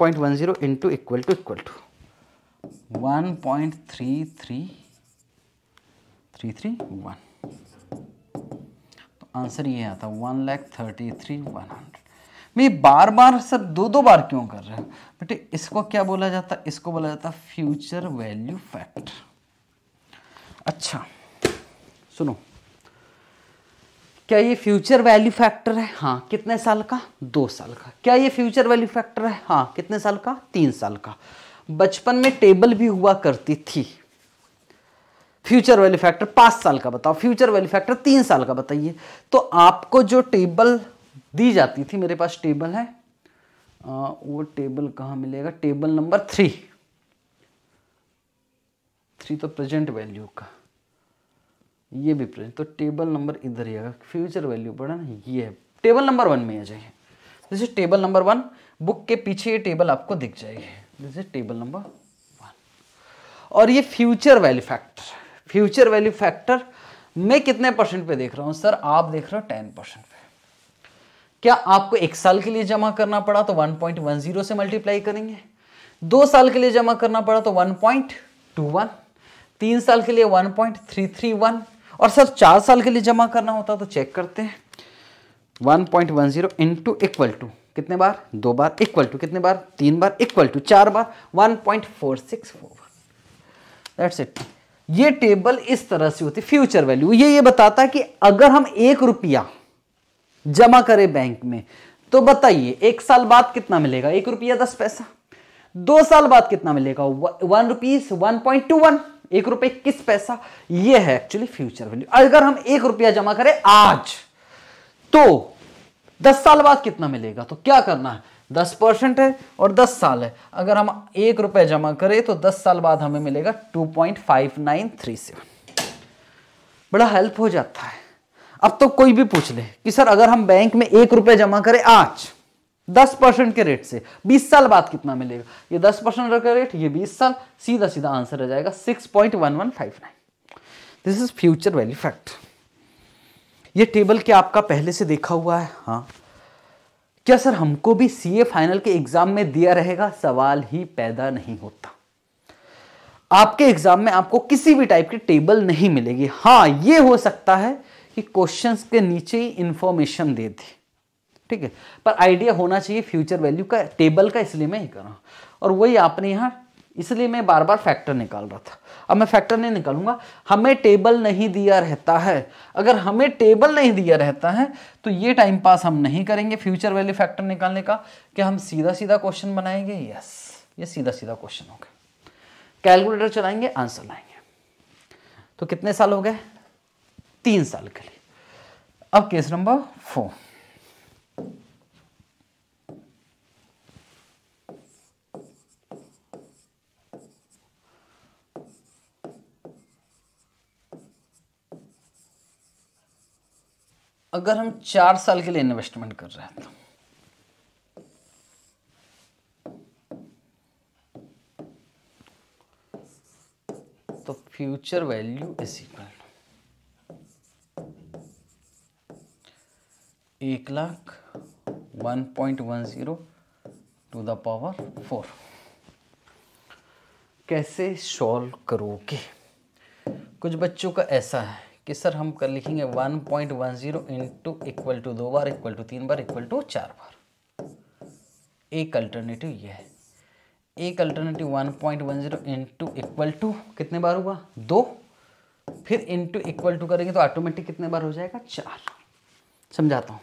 point three three three three one तो आंसर ये आता one lakh thirty three one hundred मैं बार बार सर दो दो बार क्यों कर रहे हैं बेटे इसको क्या बोला जाता इसको बोला जाता फ्यूचर वैल्यू फैक्टर अच्छा सुनो क्या ये फ्यूचर वैल्यू फैक्टर है हाँ कितने साल का दो साल का क्या ये फ्यूचर वैल्यू फैक्टर है हाँ कितने साल का तीन साल का बचपन में टेबल भी हुआ करती थी फ्यूचर वैल्यू फैक्टर पांच साल का बताओ फ्यूचर वैल्यू फैक्टर तीन साल का बताइए तो आपको जो टेबल दी जाती थी मेरे पास टेबल है आ, वो टेबल कहाँ मिलेगा टेबल नंबर थ्री थ्री तो प्रेजेंट वैल्यू का ये भी प्रेजेंट तो टेबल नंबर इधर ही आएगा फ्यूचर वैल्यू पड़ा ना ये है टेबल नंबर वन में आ जाइए जैसे टेबल नंबर वन बुक के पीछे ये टेबल आपको दिख जाएगी जैसे टेबल नंबर वन और ये future value factor future value factor मैं कितने परसेंट पे देख रहा हूँ सर आप देख रहे हो टेन परसेंट पे क्या आपको एक साल के लिए जमा करना पड़ा तो 1.10 से मल्टीप्लाई करेंगे दो साल के लिए जमा करना पड़ा तो 1.21 तीन साल के लिए 1.331 और सर चार साल के लिए जमा करना होता तो चेक करते हैं one point one zero into equal to कितने बार दो बार इक्वल टू कितने बार तीन बार इक्वल टू चार बार one point four six four that's it ये टेबल इस तरह से होती फ्यूचर वैल्यू ये ये बताता है कि अगर हम एक रुपया जमा करें बैंक में तो बताइए एक साल बाद कितना मिलेगा एक रुपया दस पैसा दो साल बाद कितना मिलेगा one rupees one point two one एक रुपए किस पैसा ये है एक्चुअली फ्यूचर वैल्यू अगर हम एक रुपया जमा करें आज तो दस साल बाद कितना मिलेगा तो क्या करना है दस परसेंट है और दस साल है अगर हम एक रुपया जमा करें तो दस साल बाद हमें मिलेगा two point five nine three seven बड़ा हेल्प हो जाता है अब तो कोई भी पूछ ले कि सर अगर हम बैंक में एक रुपए जमा करें आज दस परसेंट के रेट से बीस साल बाद कितना मिलेगा ये दस परसेंट का रेट ये बीस साल सीधा सीधा आंसर रह जाएगा six point one one five nine this is future value fact ये टेबल क्या आपका पहले से देखा हुआ है हाँ क्या सर हमको भी सीए फाइनल के एग्जाम में दिया रहेगा सवाल ही पैदा नहीं होता आपके एग्जाम में आपको किसी भी टाइप की टेबल नहीं मिलेगी हाँ ये हो सकता है कि क्वेश्चंस के नीचे ही इंफॉर्मेशन दे दी ठीक है पर आइडिया होना चाहिए फ्यूचर वैल्यू का टेबल का इसलिए मैं ही कर रहा हूँ और वही आपने यहाँ इसलिए मैं बार बार फैक्टर निकाल रहा था अब मैं फैक्टर नहीं निकालूंगा हमें टेबल नहीं दिया रहता है अगर हमें टेबल नहीं दिया रहता है तो ये टाइम पास हम नहीं करेंगे फ्यूचर वैल्यू फैक्टर निकालने का कि हम सीधा सीधा क्वेश्चन बनाएंगे यस ये सीधा सीधा क्वेश्चन होगा कैलकुलेटर चलाएंगे आंसर लाएंगे तो कितने साल हो गए तीन साल के लिए अब केस नंबर फोर अगर हम चार साल के लिए इन्वेस्टमेंट कर रहे हैं तो तो फ्यूचर वैल्यू इज इक्वल एक lakh one point one zero to the power four कैसे सॉल्व करोगे कुछ बच्चों का ऐसा है कि सर हम कर लिखेंगे one point one zero into equal to दो बार इक्वल टू तीन बार इक्वल टू चार बार एक अल्टरनेटिव ये है एक alternative one point one zero into equal to कितने बार हुआ दो फिर इंटू इक्वल टू करेंगे तो ऑटोमेटिक कितने बार हो जाएगा चार समझाता हूँ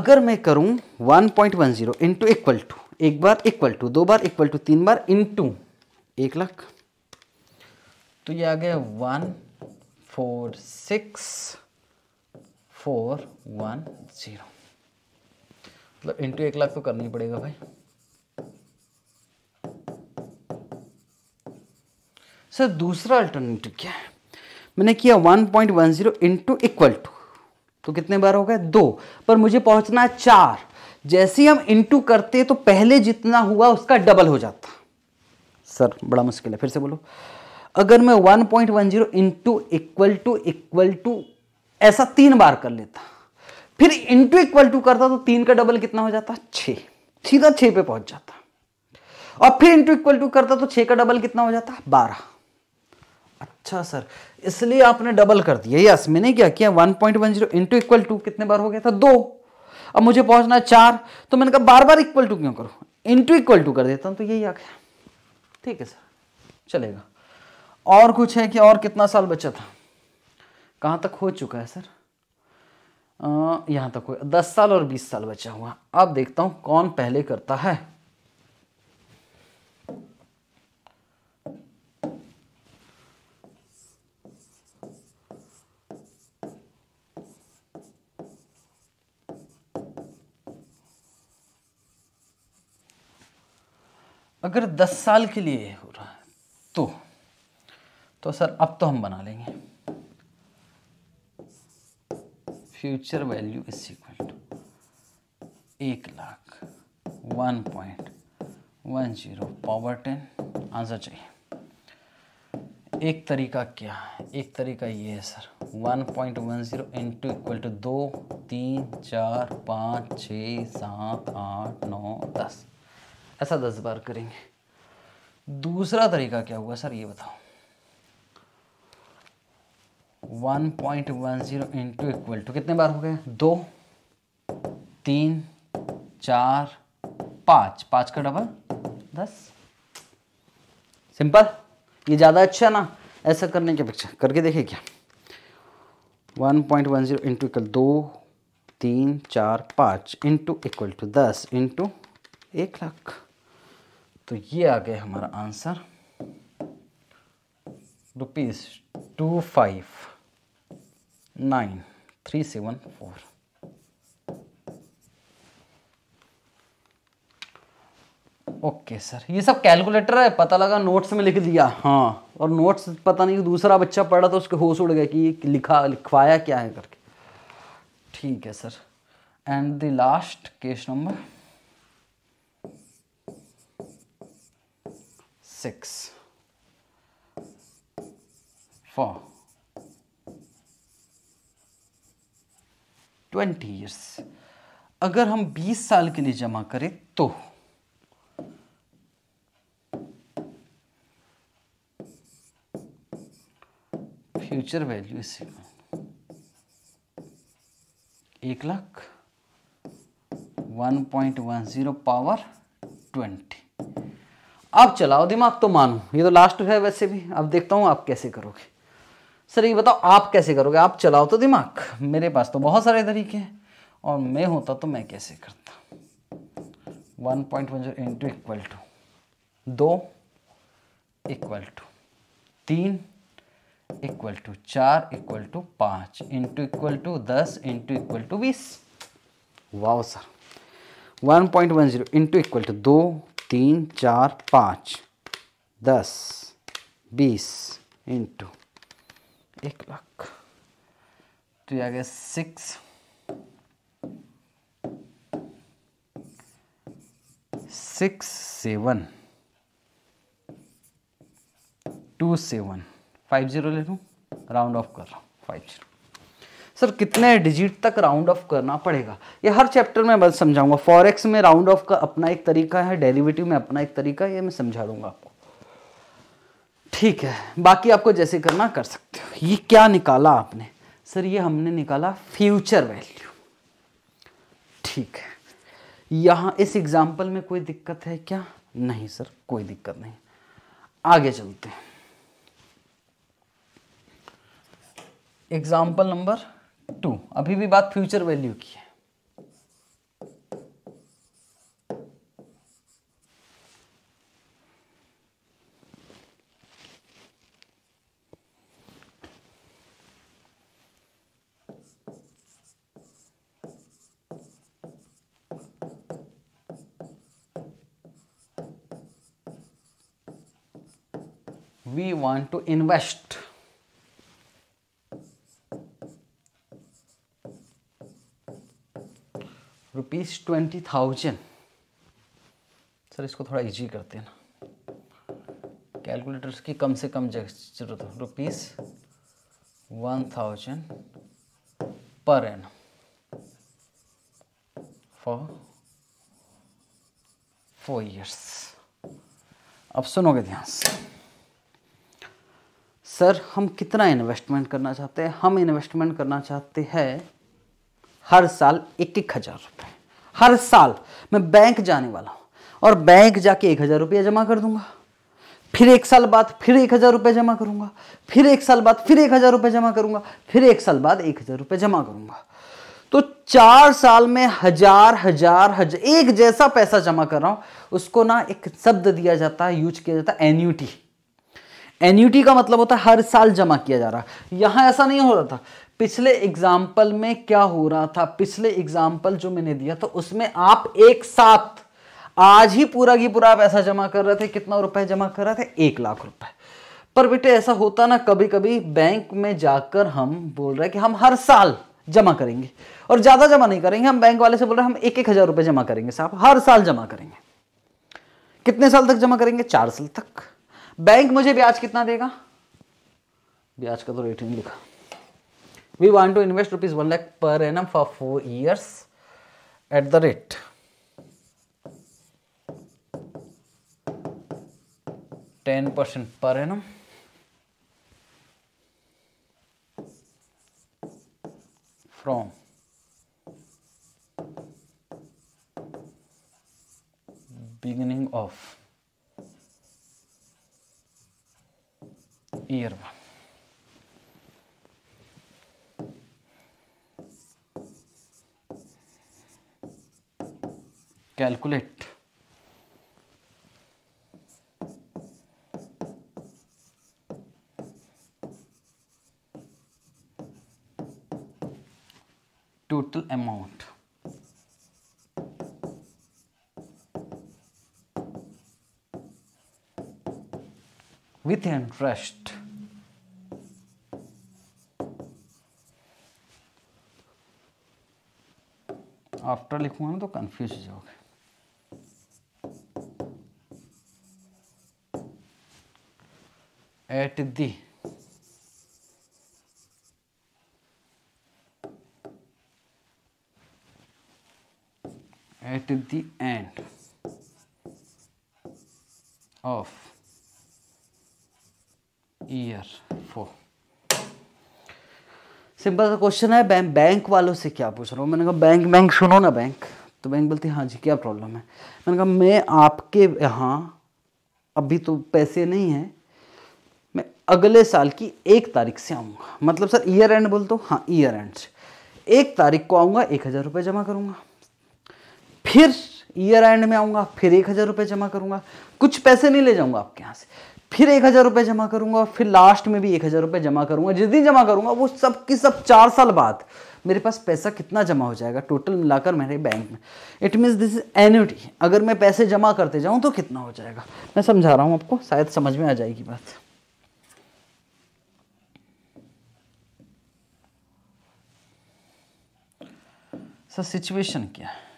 अगर मैं करूँ one point one zero into equal to एक बार इक्वल टू दो बार इक्वल टू तीन बार इंटू एक लाख तो ये आ गया one four six four one zero मतलब इंटू एक लाख तो करना ही पड़ेगा भाई सर दूसरा अल्टरनेटिव क्या है मैंने किया one point one zero into equal to तो कितने बार हो गए दो पर मुझे पहुंचना है चार जैसे ही हम इंटू करते तो पहले जितना हुआ उसका डबल हो जाता सर बड़ा मुश्किल है फिर से बोलो अगर मैं 1.10 point one zero into equal to equal to ऐसा तीन बार कर लेता फिर इंटू इक्वल टू करता तो तीन का डबल कितना हो जाता छ सीधा छ पे पहुंच जाता और फिर इंटू इक्वल टू करता तो छ का डबल कितना हो जाता बारह अच्छा सर इसलिए आपने डबल कर दिया यस मैंने क्या किया one point one zero into equal to कितने बार हो गया था दो अब मुझे पहुंचना है चार तो मैंने कहा बार बार इक्वल टू क्यों करो इंटू इक्वल टू कर देता हूं तो यही आ गया ठीक है सर चलेगा और कुछ है कि और कितना साल बचा था कहाँ तक हो चुका है सर यहाँ तक हो दस साल और बीस साल बचा हुआ अब देखता हूँ कौन पहले करता है अगर दस साल के लिए हो रहा है तो तो सर अब तो हम बना लेंगे future value is equal to एक lakh one point one zero power ten answer चाहिए एक तरीका क्या है एक तरीका ये है sir one point one zero into equal to दो तीन चार पाँच छ सात आठ नौ दस ऐसा दस बार करेंगे दूसरा तरीका क्या हुआ सर ये बताओ one point one zero into equal to कितने बार हो गए दो तीन चार पाँच पाँच का डबल दस सिंपल ये ज़्यादा अच्छा ना ऐसा करने की अपेक्षा करके देखिए क्या one point one zero into equal दो तीन चार पाँच इंटू इक्वल टू दस इंटू एक लाख तो ये आ गया हमारा answer rupees two five nine three seven four okay sir ये सब कैलकुलेटर है पता लगा नोट्स में लिख दिया हाँ और नोट्स पता नहीं दूसरा बच्चा पढ़ा तो उसके होश उड़ गए कि लिखा लिखवाया क्या है करके ठीक है sir and the last case number six for twenty years अगर हम बीस साल के लिए जमा करें तो फ्यूचर वैल्यू इज एक lakh one point one zero power twenty अब चलाओ दिमाग तो मानो ये तो लास्ट है वैसे भी अब देखता हूं आप कैसे करोगे सर ये बताओ आप कैसे करोगे आप चलाओ तो दिमाग मेरे पास तो बहुत सारे तरीके हैं और मैं होता तो मैं कैसे करता one point one zero into equal to दो इक्वल टू तीन इक्वल टू चार इक्वल टू पाँच इंटू इक्वल टू दस इंटू इक्वल टू बीस wow sir one point one zero into equal to दो तीन चार पाँच दस बीस इंटू एक लाख तो ये आ गया six six seven two seven five zero ले लूँ राउंड ऑफ कर रहा हूँ फाइव जीरो सर कितने डिजिट तक राउंड ऑफ करना पड़ेगा ये हर चैप्टर में बस समझाऊंगा फॉरेक्स में राउंड ऑफ का अपना एक तरीका है डेरिवेटिव में अपना एक तरीका है ये मैं समझा दूंगा आपको ठीक है बाकी आपको जैसे करना कर सकते हो ये क्या निकाला आपने सर ये हमने निकाला फ्यूचर वैल्यू ठीक है यहाँ इस एग्जाम्पल में कोई दिक्कत है क्या नहीं सर कोई दिक्कत नहीं आगे चलते हैं एग्जाम्पल नंबर टू अभी भी बात फ्यूचर वैल्यू की है we want to invest rupees twenty thousand sir इसको थोड़ा इजी करते हैं ना कैलकुलेटर्स की कम से कम जरूरत है rupees one thousand per annum for four years अब सुनोगे ध्यान से सर हम कितना इन्वेस्टमेंट करना चाहते हैं हम इन्वेस्टमेंट करना चाहते हैं हर साल एक एक हज़ार रुपये हर साल मैं बैंक जाने वाला हूँ और बैंक जाके एक हज़ार रुपया जमा कर दूंगा फिर एक साल बाद फिर एक हज़ार रुपये जमा करूंगा फिर एक साल बाद फिर एक हज़ार रुपये जमा करूंगा फिर एक साल बाद एक हज़ार रुपये जमा करूंगा तो चार साल में हजार हजार हजार एक जैसा पैसा जमा कर रहा हूं उसको ना एक शब्द दिया जाता है यूज किया जाता है एन्यूटी एन्यूटी का मतलब होता है हर साल जमा किया जा रहा यहां ऐसा नहीं हो रहा था पिछले एग्जाम्पल में क्या हो रहा था पिछले एग्जाम्पल जो मैंने दिया था उसमें आप एक साथ आज ही पूरा की पूरा पैसा जमा कर रहे थे कितना रुपए जमा कर रहे थे एक लाख रुपए पर बेटे ऐसा होता ना कभी कभी बैंक में जाकर हम बोल रहे हैं कि हम हर साल जमा करेंगे और ज्यादा जमा नहीं करेंगे हम बैंक वाले से बोल रहे हैं हम एक एक हजार रुपए जमा करेंगे साहब हर साल जमा करेंगे कितने साल तक जमा करेंगे चार साल तक बैंक मुझे ब्याज कितना देगा ब्याज का तो रेट नहीं लिखा we want to invest rupees one lakh per annum for four years at the rate ten percent पर annum from beginning of Irma. Calculate. total amount with interest. After लिखूंगा ना तो कंफ्यूज हो जाओगे at the at the end of year four simple सा क्वेश्चन है बैंक बैंक वालों से क्या पूछ रहा हूँ मैंने कहा बैंक बैंक सुनो ना बैंक तो बैंक बोलती है हाँ जी क्या प्रॉब्लम है मैंने कहा मैं आपके यहाँ अभी तो पैसे नहीं हैं मैं अगले साल की एक तारीख से आऊँगा मतलब सर ईयर एंड बोल दो तो, हाँ ईयर एंड से एक तारीख को आऊँगा एक हज़ार रुपये जमा करूँगा फिर ईयर एंड में आऊँगा फिर एक हज़ार रुपये जमा करूँगा कुछ पैसे नहीं ले जाऊँगा आपके यहाँ से फिर एक हज़ार रुपये जमा करूंगा फिर लास्ट में भी एक हज़ार रुपये जमा करूंगा जिस दिन जमा करूंगा वो सब की सब चार साल बाद मेरे पास पैसा कितना जमा हो जाएगा टोटल मिलाकर मेरे बैंक में it means this is annuity अगर मैं पैसे जमा करते जाऊं तो कितना हो जाएगा मैं समझा रहा हूं आपको शायद समझ में आ जाएगी बात सर सिचुएशन क्या है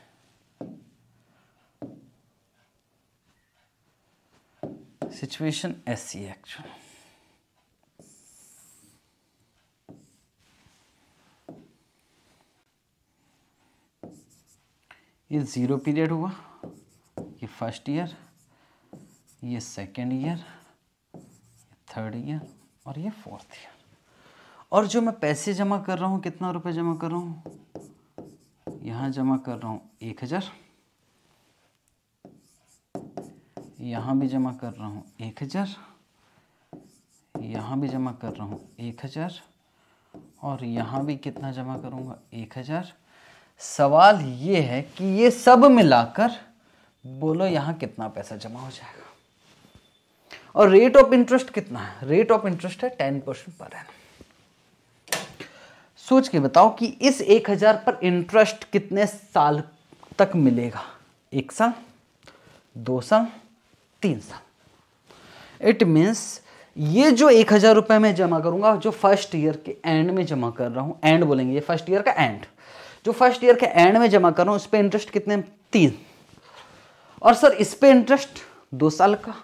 सिचुएशन ऐसी है एक्चुअली ये ज़ीरो पीरियड हुआ ये फर्स्ट ईयर ये सेकेंड ईयर थर्ड ईयर और ये फोर्थ ईयर और जो मैं पैसे जमा कर रहा हूँ कितना रुपए जमा कर रहा हूँ यहाँ जमा कर रहा हूँ एक हज़ार यहाँ भी जमा कर रहा हूँ एक हज़ार यहाँ भी जमा कर रहा हूँ एक हज़ार और यहाँ भी कितना जमा करूँगा एक हज़ार सवाल ये है कि ये सब मिलाकर बोलो यहाँ कितना पैसा जमा हो जाएगा और रेट ऑफ इंटरेस्ट कितना है रेट ऑफ इंटरेस्ट है टेन परसेंट पर है सोच के बताओ कि इस एक हजार पर इंटरेस्ट कितने साल तक मिलेगा एक साल दो साल तीन साल इट मीन्स ये जो एक हज़ार रुपये मैं जमा करूंगा जो फर्स्ट ईयर के एंड में जमा कर रहा हूँ एंड बोलेंगे ये फर्स्ट ईयर का एंड जो फर्स्ट ईयर के एंड में जमा कर रहा हूँ उस पर इंटरेस्ट कितने तीन और सर इस पर इंटरेस्ट दो साल का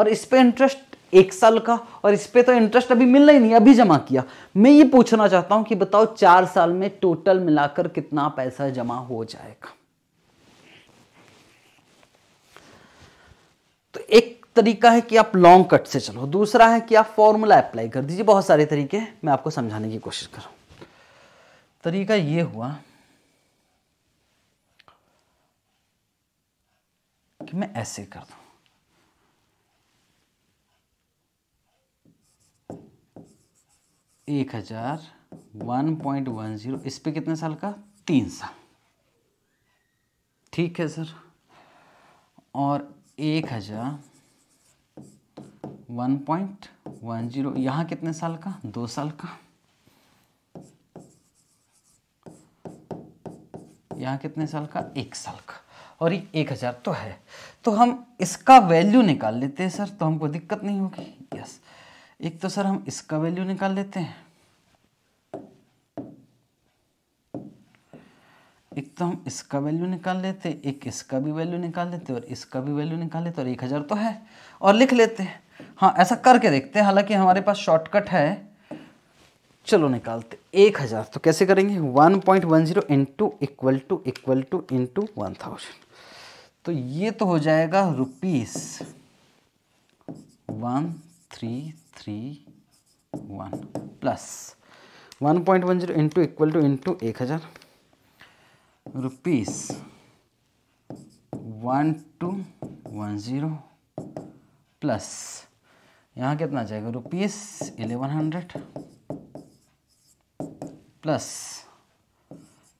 और इस पर इंटरेस्ट एक साल का और इस पर तो इंटरेस्ट अभी मिलना ही नहीं अभी जमा किया मैं ये पूछना चाहता हूँ कि बताओ चार साल में टोटल मिलाकर कितना पैसा जमा हो जाएगा तो एक तरीका है कि आप लॉन्ग कट से चलो दूसरा है कि आप फॉर्मूला अप्लाई कर दीजिए बहुत सारे तरीके हैं मैं आपको समझाने की कोशिश करूं तरीका ये हुआ कि मैं ऐसे कर दूँ एक हजार वन पॉइंट वन जीरो इस पर कितने साल का तीन साल ठीक है सर और एक हजार वन पॉइंट वन जीरो यहाँ कितने साल का दो साल का यहाँ कितने साल का एक साल का और ये एक हज़ार तो है तो हम इसका वैल्यू निकाल लेते हैं सर तो हमको दिक्कत नहीं होगी यस एक तो सर हम इसका वैल्यू निकाल लेते हैं एक तो हम इसका वैल्यू निकाल लेते एक इसका भी वैल्यू निकाल लेते और इसका भी वैल्यू निकाल लेते और एक हज़ार तो है और लिख लेते हैं हाँ ऐसा करके देखते हैं हालांकि हमारे पास शॉर्टकट है चलो निकालते एक हज़ार तो कैसे करेंगे one point one zero into equal to equal to into one thousand तो ये तो हो जाएगा rupees one three three one plus one point one zero into equal to into एक हज़ार rupees one two one zero plus यहाँ कितना जाएगा रुपीस एलेवन हंड्रेड प्लस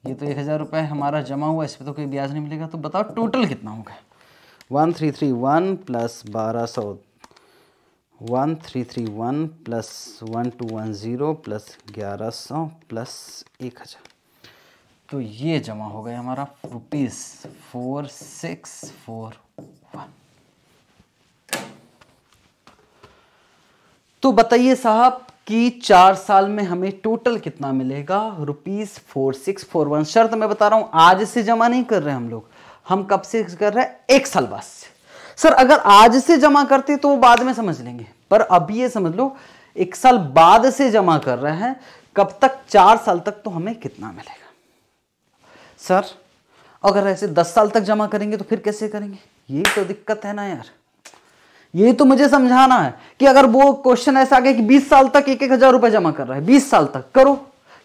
ये तो एक हज़ार रुपये हमारा जमा हुआ इस पर तो कोई ब्याज नहीं मिलेगा तो बताओ टोटल कितना होगा one three three one plus बारह सौ one three three one plus one two one zero plus ग्यारह सौ प्लस एक हज़ार तो ये जमा हो गया हमारा rupees four six four one तो बताइए साहब कि चार साल में हमें टोटल कितना मिलेगा rupees four six four one शर्त मैं बता रहा हूं आज से जमा नहीं कर रहे हम लोग हम कब से कर रहे हैं एक साल बाद से सर अगर आज से जमा करते तो वो बाद में समझ लेंगे पर अब ये समझ लो एक साल बाद से जमा कर रहे हैं कब तक चार साल तक तो हमें कितना मिलेगा सर अगर ऐसे दस साल तक जमा करेंगे तो फिर कैसे करेंगे यही तो दिक्कत है ना यार यही तो मुझे समझाना है कि अगर वो क्वेश्चन ऐसा आ गया कि बीस साल तक एक एक हजार रुपये जमा कर रहा है बीस साल तक करो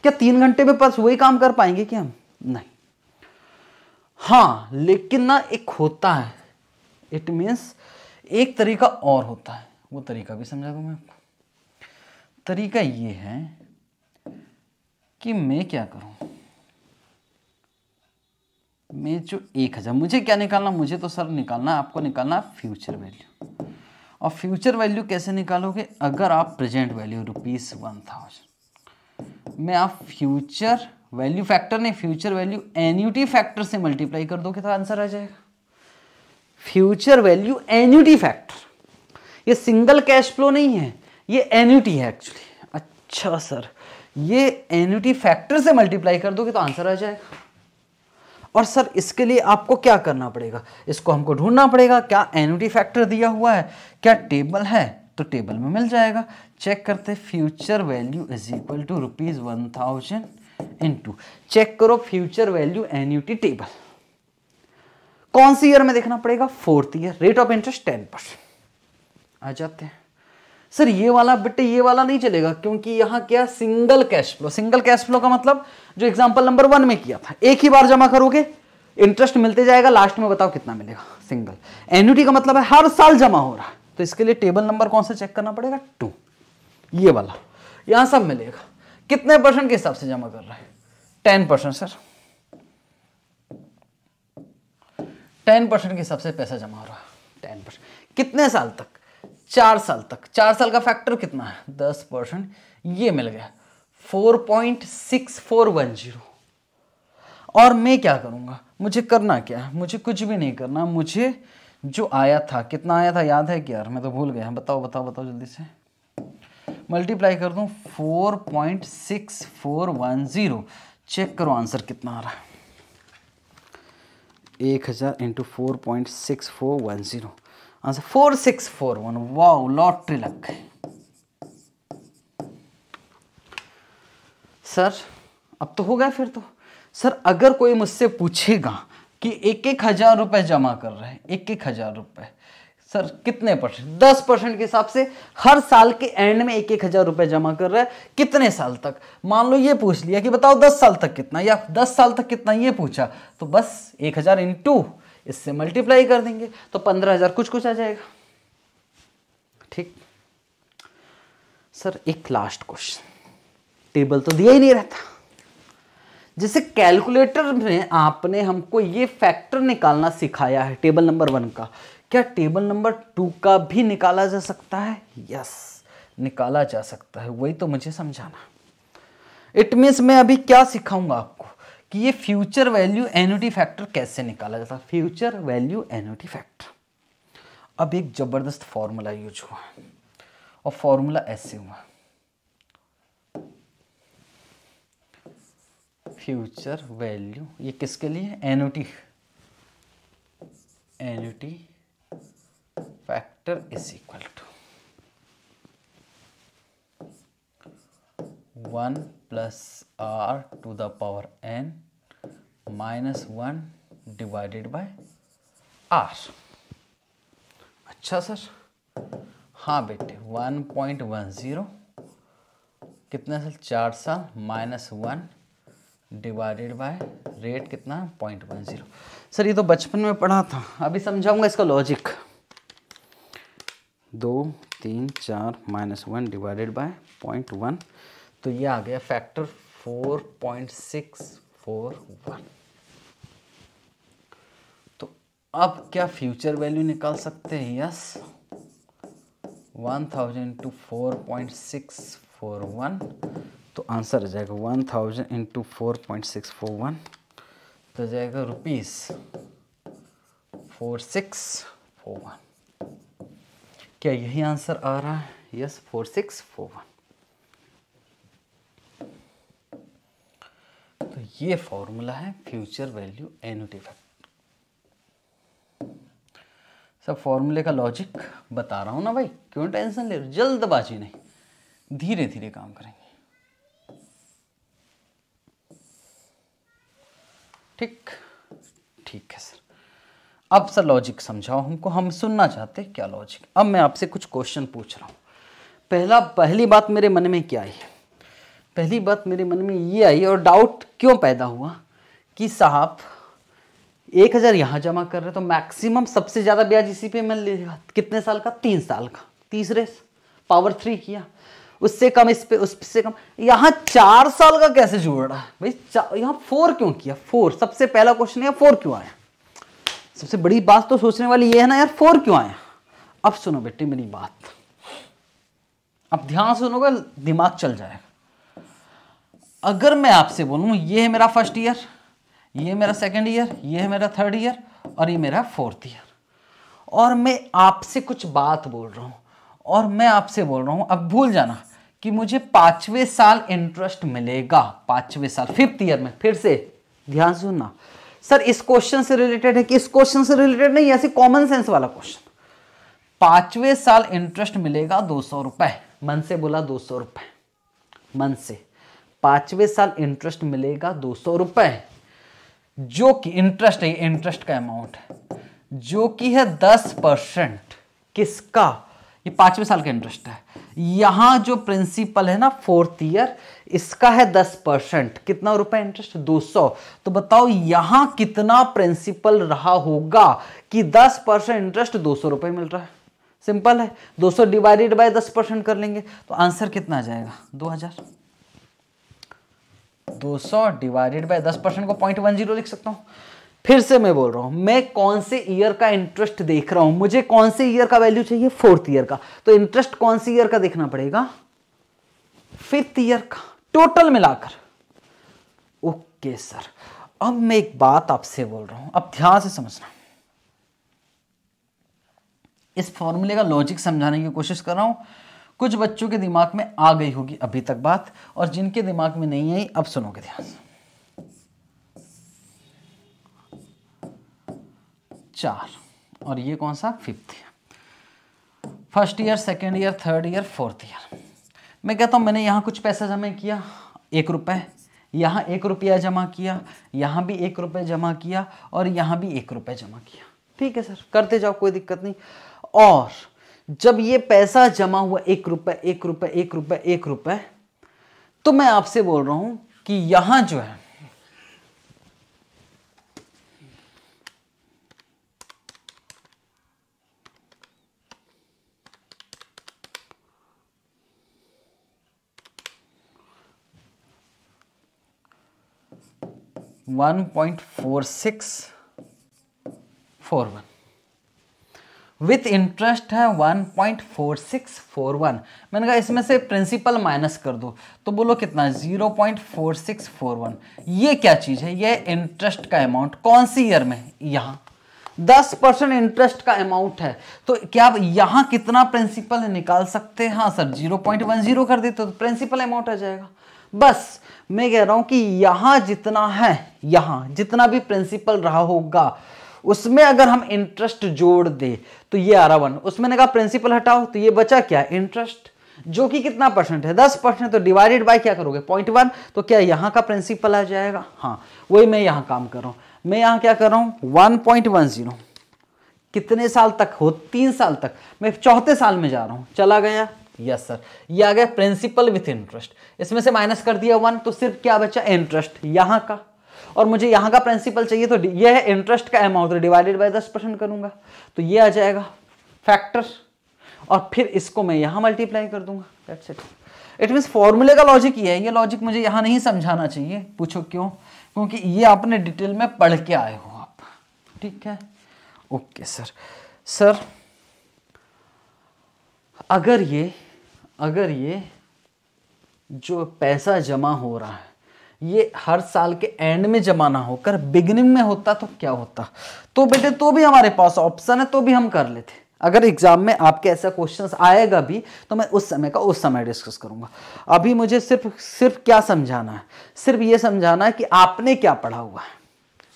क्या तीन घंटे में बस वही काम कर पाएंगे कि हम नहीं हाँ लेकिन ना एक होता है इट मीन्स एक तरीका और होता है वो तरीका भी समझा दूँ मैं आपको तरीका ये है कि मैं क्या करूँ में जो एक हज़ार मुझे क्या निकालना मुझे तो सर निकालना आपको निकालना फ्यूचर वैल्यू और फ्यूचर वैल्यू कैसे निकालोगे अगर आप present value rupees one thousand में आप फ्यूचर वैल्यू फैक्टर ने फ्यूचर वैल्यू एन्यूटी फैक्टर से मल्टीप्लाई कर दोगे तो आंसर आ जाएगा फ्यूचर वैल्यू एन्यूटी फैक्टर ये सिंगल कैश फ्लो नहीं है ये एन्यूटी है एक्चुअली अच्छा सर ये एन्यूटी फैक्टर से मल्टीप्लाई कर दोगे तो आंसर आ जाएगा और सर इसके लिए आपको क्या करना पड़ेगा इसको हमको ढूंढना पड़ेगा क्या एनुटी फैक्टर दिया हुआ है क्या टेबल है तो टेबल में मिल जाएगा चेक करते future value is equal to rupees one thousand into check करो फ्यूचर वैल्यू एन्यूटी टेबल कौन सी ईयर में देखना पड़ेगा fourth year rate of interest ten percent आ जाते हैं सर ये वाला बेटे ये वाला नहीं चलेगा क्योंकि यहां क्या single cash flow single cash flow का मतलब जो एग्जाम्पल नंबर वन में किया था एक ही बार जमा करोगे इंटरेस्ट मिलते जाएगा लास्ट में बताओ कितना मिलेगा सिंगल एन्यूटी का मतलब है हर साल जमा हो रहा है तो इसके लिए टेबल नंबर कौन सा चेक करना पड़ेगा टू ये वाला यहां सब मिलेगा कितने परसेंट के हिसाब से जमा कर रहा है ten percent sir ten percent के हिसाब से पैसा जमा हो रहा है टेन परसेंट कितने साल तक चार साल तक चार साल का फैक्टर कितना है दस परसेंट ये मिल गया four point six four one zero और मैं क्या करूंगा मुझे करना क्या है मुझे कुछ भी नहीं करना मुझे जो आया था कितना आया था याद है कि यार मैं तो भूल गया बताओ बताओ बताओ जल्दी से मल्टीप्लाई कर दू four point six four one zero check करो आंसर कितना आ रहा है एक हज़ार into four point six four one zero answer four six four one wow lottery गए सर अब तो हो गया फिर तो सर अगर कोई मुझसे पूछेगा कि एक एक हजार रुपए जमा कर रहे हैं एक एक हजार रुपए सर कितने परसेंट दस परसेंट के हिसाब से हर साल के एंड में एक एक हजार रुपए जमा कर रहा है कितने साल तक मान लो ये पूछ लिया कि बताओ दस साल तक कितना या दस साल तक कितना ये पूछा तो बस एक हजार इंटू इससे मल्टीप्लाई कर देंगे तो पंद्रह हज़ार कुछ कुछ आ जाएगा ठीक सर एक लास्ट क्वेश्चन टेबल तो दिया ही नहीं रहता जैसे कैलकुलेटर में आपने हमको ये फैक्टर निकालना सिखाया है टेबल नंबर वन का क्या टेबल नंबर टू का भी निकाला जा सकता है यस निकाला जा सकता है वही तो मुझे समझाना इट मीन्स मैं अभी क्या सिखाऊंगा आपको कि ये फ्यूचर वैल्यू एनुटी फैक्टर कैसे निकाला जाता है फ्यूचर वैल्यू एनुटी फैक्टर अब एक ज़बरदस्त फॉर्मूला यूज हुआ और फॉर्मूला ऐसे हुआ फ्यूचर वैल्यू ये किसके लिए annuity annuity factor is equal to one plus R to the power N minus one divided by R अच्छा सर हाँ बेटे वन पॉइंट वन ज़ीरो कितना सर चार साल minus one divided by rate कितना पॉइंट वन ज़ीरो सर ये तो बचपन में पढ़ा था अभी समझाऊंगा इसका लॉजिक दो तीन चार minus one divided by point one तो ये आ गया factor four four point six one तो अब क्या फ्यूचर वैल्यू निकाल सकते हैं यस वन 1000 टू वन तो आंसर आ जाएगा one thousand into four point six four one तो आ जाएगा rupees four six four one क्या यही आंसर आ रहा है yes four six four one तो ये फॉर्मूला है फ्यूचर वैल्यू एनुटी फैक्टर सब फॉर्मूले का लॉजिक बता रहा हूं ना भाई क्यों टेंशन ले रहे जल्दबाजी नहीं धीरे धीरे काम करेंगे ठीक ठीक है सर अब सर लॉजिक समझाओ हमको हम सुनना चाहते क्या लॉजिक अब मैं आपसे कुछ क्वेश्चन पूछ रहा हूँ पहला पहली बात मेरे मन में क्या आई पहली बात मेरे मन में ये आई और डाउट क्यों पैदा हुआ कि साहब एक हज़ार यहाँ जमा कर रहे तो मैक्सिमम सबसे ज़्यादा ब्याज इसी पे मैं ले कितने साल का तीन साल का तीसरे पावर थ्री किया उससे कम इस पे उससे कम यहाँ चार साल का कैसे जुड़ रहा है भाई यहाँ फोर क्यों किया फोर सबसे पहला क्वेश्चन है फोर क्यों आया सबसे बड़ी बात तो सोचने वाली ये है ना यार फोर क्यों आया अब सुनो बेटे मेरी बात अब ध्यान सुनोगे दिमाग चल जाएगा अगर मैं आपसे बोलू ये है मेरा फर्स्ट ईयर ये मेरा सेकेंड ईयर ये है मेरा थर्ड ईयर और ये मेरा फोर्थ ईयर और मैं आपसे कुछ बात बोल रहा हूँ और मैं आपसे बोल रहा हूँ अब भूल जाना कि मुझे पाँचवें साल इंटरेस्ट मिलेगा पांचवें साल फिफ्थ ईयर में फिर से ध्यान सुनना सर इस क्वेश्चन से रिलेटेड है कि इस क्वेश्चन से रिलेटेड नहीं ऐसे कॉमन सेंस वाला क्वेश्चन पांचवें साल इंटरेस्ट मिलेगा दो सौ रुपए मन से बोला दो सौ रुपए मन से पांचवें साल इंटरेस्ट मिलेगा दो सौ रुपए जो कि इंटरेस्ट है इंटरेस्ट का अमाउंट जो कि है दस परसेंट किसका ये पांचवें साल का इंटरेस्ट है यहां जो प्रिंसिपल है ना फोर्थ ईयर इसका है दस परसेंट कितना रुपए इंटरेस्ट दो सौ तो बताओ यहां कितना प्रिंसिपल रहा होगा कि दस परसेंट इंटरेस्ट दो सौ रुपए मिल रहा है सिंपल है दो सौ डिवाइडेड बाय दस परसेंट कर लेंगे तो आंसर कितना आ जाएगा दो हजार 200 डिवाइडेड बाय 10 परसेंट को पॉइंट वन जीरो लिख सकता हूँ फिर से मैं बोल रहा हूँ मैं कौन से ईयर का इंटरेस्ट देख रहा हूँ मुझे कौन से ईयर का वैल्यू चाहिए फोर्थ ईयर का तो इंटरेस्ट कौन से ईयर का देखना पड़ेगा फिफ्थ ईयर का टोटल मिलाकर ओके सर अब मैं एक बात आपसे बोल रहा हूँ अब ध्यान से समझना इस फॉर्मूले का लॉजिक समझाने की कोशिश कर रहा हूँ कुछ बच्चों के दिमाग में आ गई होगी अभी तक बात और जिनके दिमाग में नहीं आई अब सुनोगे ध्यान चार और ये कौन सा fifth year first year second year third year fourth year मैं कहता हूँ मैंने यहाँ कुछ पैसा जमा किया एक रुपये यहाँ एक रुपया जमा किया यहाँ भी एक रुपये जमा किया और यहाँ भी एक रुपये जमा किया ठीक है सर करते जाओ कोई दिक्कत नहीं और जब ये पैसा जमा हुआ एक रुपए एक रुपये एक रुपये एक रुपए तो मैं आपसे बोल रहा हूं कि यहां जो है one point four six four one with interest है 1.4641 मैंने कहा इसमें से प्रिंसिपल माइनस कर दो तो बोलो कितना 0.4641 ये क्या चीज़ है ये इंटरेस्ट का अमाउंट कौन सी ईयर में यहाँ दस परसेंट इंटरेस्ट का अमाउंट है तो क्या आप यहाँ कितना प्रिंसिपल निकाल सकते हैं हाँ sir zero point one zero कर देते तो प्रिंसिपल अमाउंट आ जाएगा बस मैं कह रहा हूँ कि यहाँ जितना है यहाँ जितना भी प्रिंसिपल रहा होगा उसमें अगर हम इंटरेस्ट जोड़ दे तो ये आ रहा वन उसमें ने कहा प्रिंसिपल हटाओ तो ये बचा क्या इंटरेस्ट जो कि कितना परसेंट है दस परसेंट तो डिवाइडेड बाय क्या करोगे पॉइंट वन तो क्या यहां का प्रिंसिपल आ जाएगा हाँ वही मैं यहां काम कर रहा हूं मैं यहां क्या कर रहा हूं वन पॉइंट वन जीरो कितने साल तक हो तीन साल तक मैं चौथे साल में जा रहा हूं चला गया यस सर ये आ गया प्रिंसिपल विथ इंटरेस्ट इसमें से माइनस कर दिया वन तो सिर्फ क्या बचा इंटरेस्ट यहां का और मुझे यहाँ का प्रिंसिपल चाहिए तो ये है इंटरेस्ट का अमाउंट तो डिवाइडेड बाय दस परसेंट करूंगा तो ये आ जाएगा फैक्टर और फिर इसको मैं यहां मल्टीप्लाई कर दूंगा दैट्स इट इट मीन्स फॉर्मूले का लॉजिक ये है ये लॉजिक मुझे यहां नहीं समझाना चाहिए पूछो क्यों क्योंकि ये आपने डिटेल में पढ़ के आए हो आप ठीक है ओके सर सर अगर ये अगर ये जो पैसा जमा हो रहा है ये हर साल के एंड में जमा ना होकर बिगिनिंग में होता तो क्या होता तो बेटे तो भी हमारे पास ऑप्शन है तो भी हम कर लेते अगर एग्जाम में आपके ऐसा क्वेश्चंस आएगा भी तो मैं उस समय का उस समय डिस्कस करूंगा अभी मुझे सिर्फ सिर्फ क्या समझाना है सिर्फ ये समझाना है कि आपने क्या पढ़ा हुआ है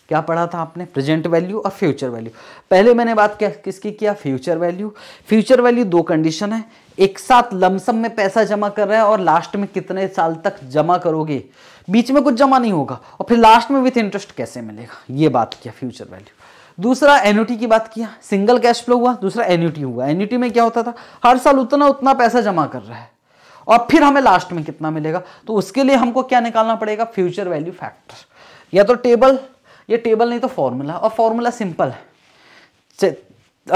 क्या पढ़ा था आपने प्रेजेंट वैल्यू और फ्यूचर वैल्यू पहले मैंने बात क्या किसकी किया फ्यूचर वैल्यू फ्यूचर वैल्यू दो कंडीशन है एक साथ लमसम में पैसा जमा कर रहा है और लास्ट में कितने साल तक जमा करोगे बीच में कुछ जमा नहीं होगा और फिर लास्ट में विथ इंटरेस्ट कैसे मिलेगा ये बात किया फ्यूचर वैल्यू दूसरा एन्यूटी की बात किया सिंगल कैश फ्लो हुआ दूसरा एन्यूटी हुआ एन्यूटी में क्या होता था हर साल उतना उतना पैसा जमा कर रहा है और फिर हमें लास्ट में कितना मिलेगा तो उसके लिए हमको क्या निकालना पड़ेगा फ्यूचर वैल्यू फैक्टर या तो टेबल या टेबल नहीं तो फॉर्मूला और फॉर्मूला सिंपल है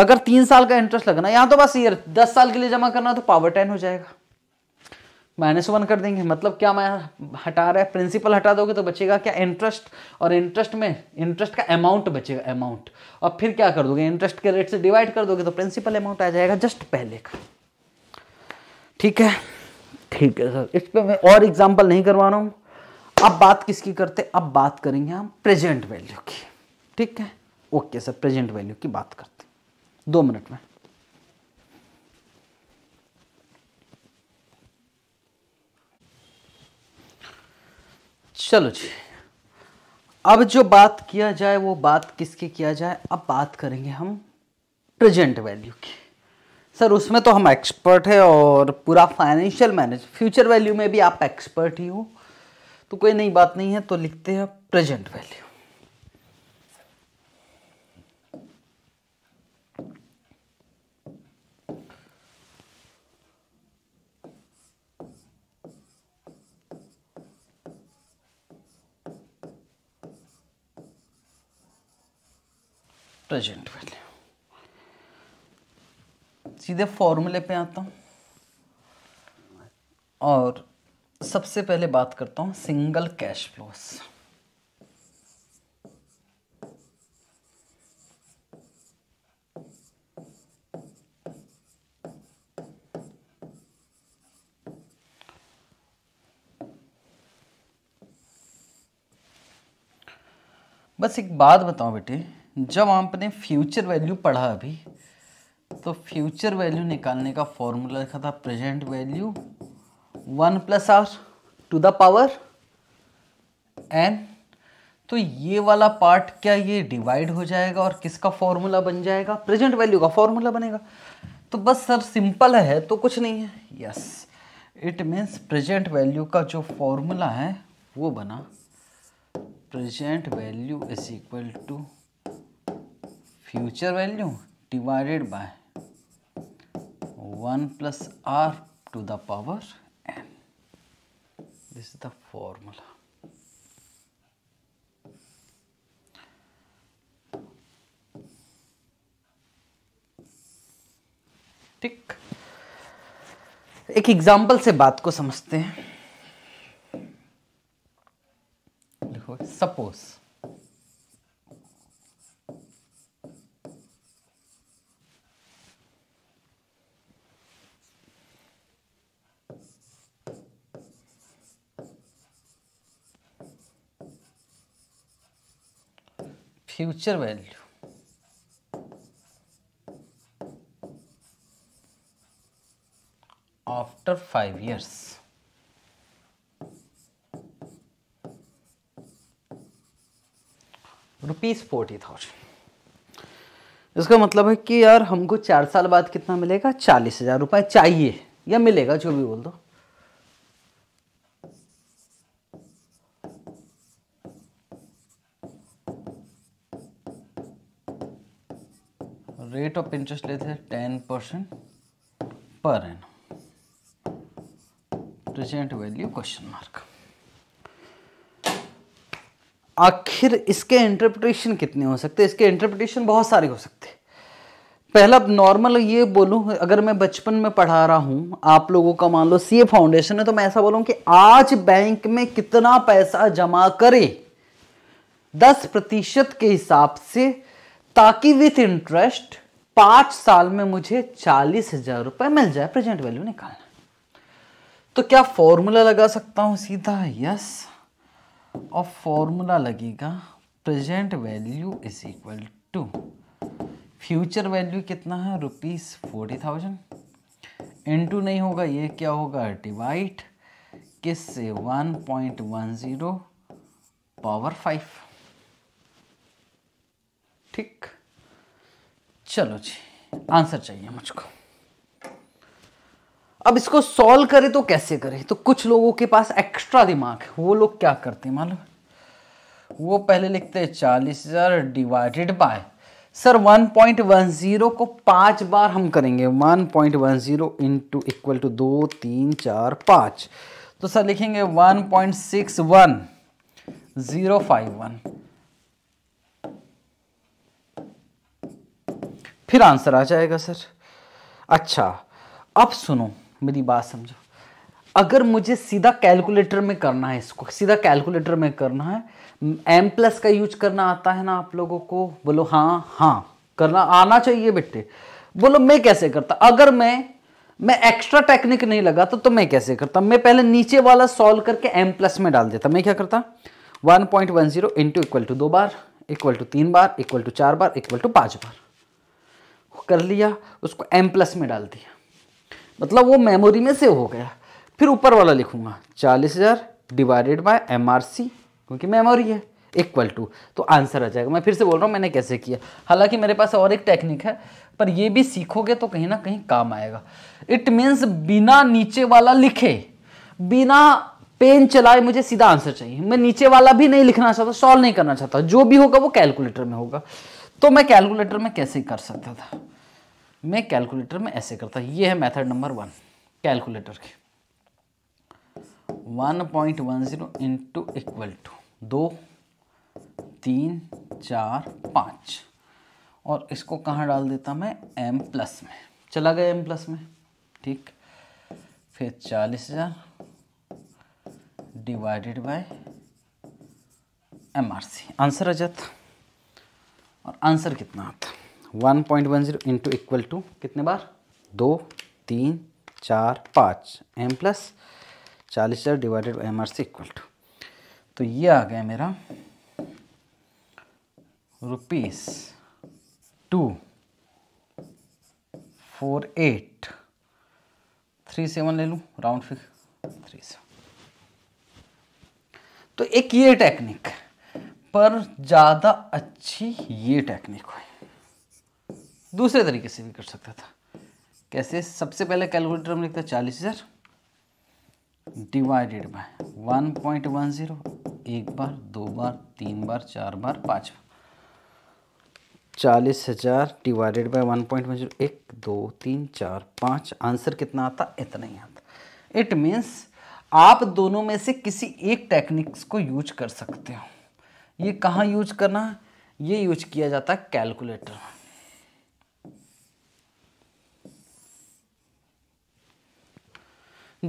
अगर तीन साल का इंटरेस्ट लगना यहाँ तो बस ईयर दस साल के लिए जमा करना तो पावर टेन हो जाएगा माइनस वन कर देंगे मतलब क्या मैं हटा रहा है प्रिंसिपल हटा दोगे तो बचेगा क्या इंटरेस्ट और इंटरेस्ट में इंटरेस्ट का अमाउंट बचेगा अमाउंट और फिर क्या कर दोगे इंटरेस्ट के रेट से डिवाइड कर दोगे तो प्रिंसिपल अमाउंट आ जाएगा जस्ट पहले का ठीक है ठीक है सर इस पर मैं और एग्जाम्पल नहीं करवा रहा हूँ अब बात किसकी करते अब बात करेंगे हम प्रेजेंट वैल्यू की ठीक है ओके सर प्रेजेंट वैल्यू की बात करते दो मिनट में चलो जी अब जो बात किया जाए वो बात किसकी किया जाए अब बात करेंगे हम प्रेजेंट वैल्यू की सर उसमें तो हम एक्सपर्ट हैं और पूरा फाइनेंशियल मैनेज फ्यूचर वैल्यू में भी आप एक्सपर्ट ही हो तो कोई नई बात नहीं है तो लिखते हैं प्रेजेंट वैल्यू प्रेजेंट वैल्यू सीधे फॉर्मूले पे आता हूँ और सबसे पहले बात करता हूँ सिंगल कैश फ्लोस बस एक बात बताओ बेटे जब आपने फ्यूचर वैल्यू पढ़ा अभी तो फ्यूचर वैल्यू निकालने का फॉर्मूला लिखा था present value one plus R to the power N तो ये वाला पार्ट क्या ये डिवाइड हो जाएगा और किसका फॉर्मूला बन जाएगा प्रेजेंट वैल्यू का फॉर्मूला बनेगा तो बस सर सिंपल है तो कुछ नहीं है yes it means present value का जो फॉर्मूला है वो बना present value is equal to future value divided by one plus R to the power N this is the formula ठीक एक एग्जाम्पल से बात को समझते हैं देखो suppose future value after five years rupees forty thousand इसका मतलब है कि यार हमको चार साल बाद कितना मिलेगा चालीस हजार रुपये चाहिए या मिलेगा जो भी बोल दो रेट ऑफ इंटरेस्ट लेते हैं टेन परसेंट पर annum present value question mark आखिर इसके इंटरप्रिटेशन कितने हो सकते हैं इसके इंटरप्रिटेशन बहुत सारे हो सकते हैं पहला नॉर्मल ये बोलूं अगर मैं बचपन में पढ़ा रहा हूं आप लोगों का मान लो सीए फाउंडेशन है तो मैं ऐसा बोलूं कि आज बैंक में कितना पैसा जमा करे दस प्रतिशत के हिसाब से ताकि विथ इंटरेस्ट पांच साल में मुझे चालीस हजार रुपए मिल जाए प्रेजेंट वैल्यू निकालना तो क्या फॉर्मूला लगा सकता हूं सीधा यस और फॉर्मूला लगेगा present value is equal to future value कितना है रुपीज़ फोर्टी थाउजेंड इंटू नहीं होगा ये क्या होगा डिवाइड किस से one point one zero power five ठीक चलो जी आंसर चाहिए मुझको अब इसको सॉल्व करें तो कैसे करें तो कुछ लोगों के पास एक्स्ट्रा दिमाग है वो लोग क्या करते हैं मालूम वो पहले लिखते हैं चालीस हजार डिवाइडेड बाय सर 1.10 को पांच बार हम करेंगे 1.10 point one zero into equal to दो तीन चार पाँच तो सर लिखेंगे 1.61 वन फिर आंसर आ जाएगा सर अच्छा अब सुनो मेरी बात समझो अगर मुझे सीधा कैलकुलेटर में करना है इसको सीधा कैलकुलेटर में करना है एम प्लस का यूज करना आता है ना आप लोगों को बोलो हाँ हाँ करना आना चाहिए बेटे बोलो मैं कैसे करता अगर मैं मैं एक्स्ट्रा टेक्निक नहीं लगा तो, तो मैं कैसे करता मैं पहले नीचे वाला सॉल्व करके एम प्लस में डाल देता मैं क्या करता one point one zero into equal to दो बार इक्वल टू तीन बार इक्वल टू चार बार इक्वल टू पाँच बार कर लिया उसको एम प्लस में डाल दिया मतलब वो मेमोरी में सेव हो गया फिर ऊपर वाला लिखूंगा चालीस हज़ार divided by M R C क्योंकि मेमोरी है इक्वल टू तो आंसर आ जाएगा मैं फिर से बोल रहा हूँ मैंने कैसे किया हालांकि मेरे पास और एक टेक्निक है पर ये भी सीखोगे तो कहीं ना कहीं काम आएगा इट मीन्स बिना नीचे वाला लिखे बिना पेन चलाए मुझे सीधा आंसर चाहिए मैं नीचे वाला भी नहीं लिखना चाहता सॉल्व नहीं करना चाहता जो भी होगा वो कैलकुलेटर में होगा तो मैं कैलकुलेटर में कैसे कर सकता था मैं कैलकुलेटर में ऐसे करता ये है मेथड नंबर वन कैलकुलेटर के one point one zero into equal to दो तीन चार पाँच और इसको कहाँ डाल देता मैं एम प्लस में चला गया एम प्लस में ठीक फिर चालीस हज़ार डिवाइडेड बाय एम आंसर आ जाता और आंसर कितना आता one point one zero into equal to कितने बार दो तीन चार पाँच एम प्लस चालीस हज़ार divided by M R C equal to तो ये आ गया मेरा rupees two four eight three seven ले लूँ राउंड फिगर थ्री सेवन तो एक ये टेक्निक है पर ज़्यादा अच्छी ये टेक्निक हुई दूसरे तरीके से भी कर सकता था कैसे सबसे पहले कैलकुलेटर में लिखता चालीस हज़ार divided by one point one zero एक बार दो बार तीन बार चार बार पाँच बार चालीस हज़ार divided by one point one zero एक दो तीन चार पाँच आंसर कितना आता इतना ही आता इट मीन्स आप दोनों में से किसी एक टेक्निक्स को यूज कर सकते हो ये कहाँ यूज करना है ये यूज किया जाता है कैलकुलेटर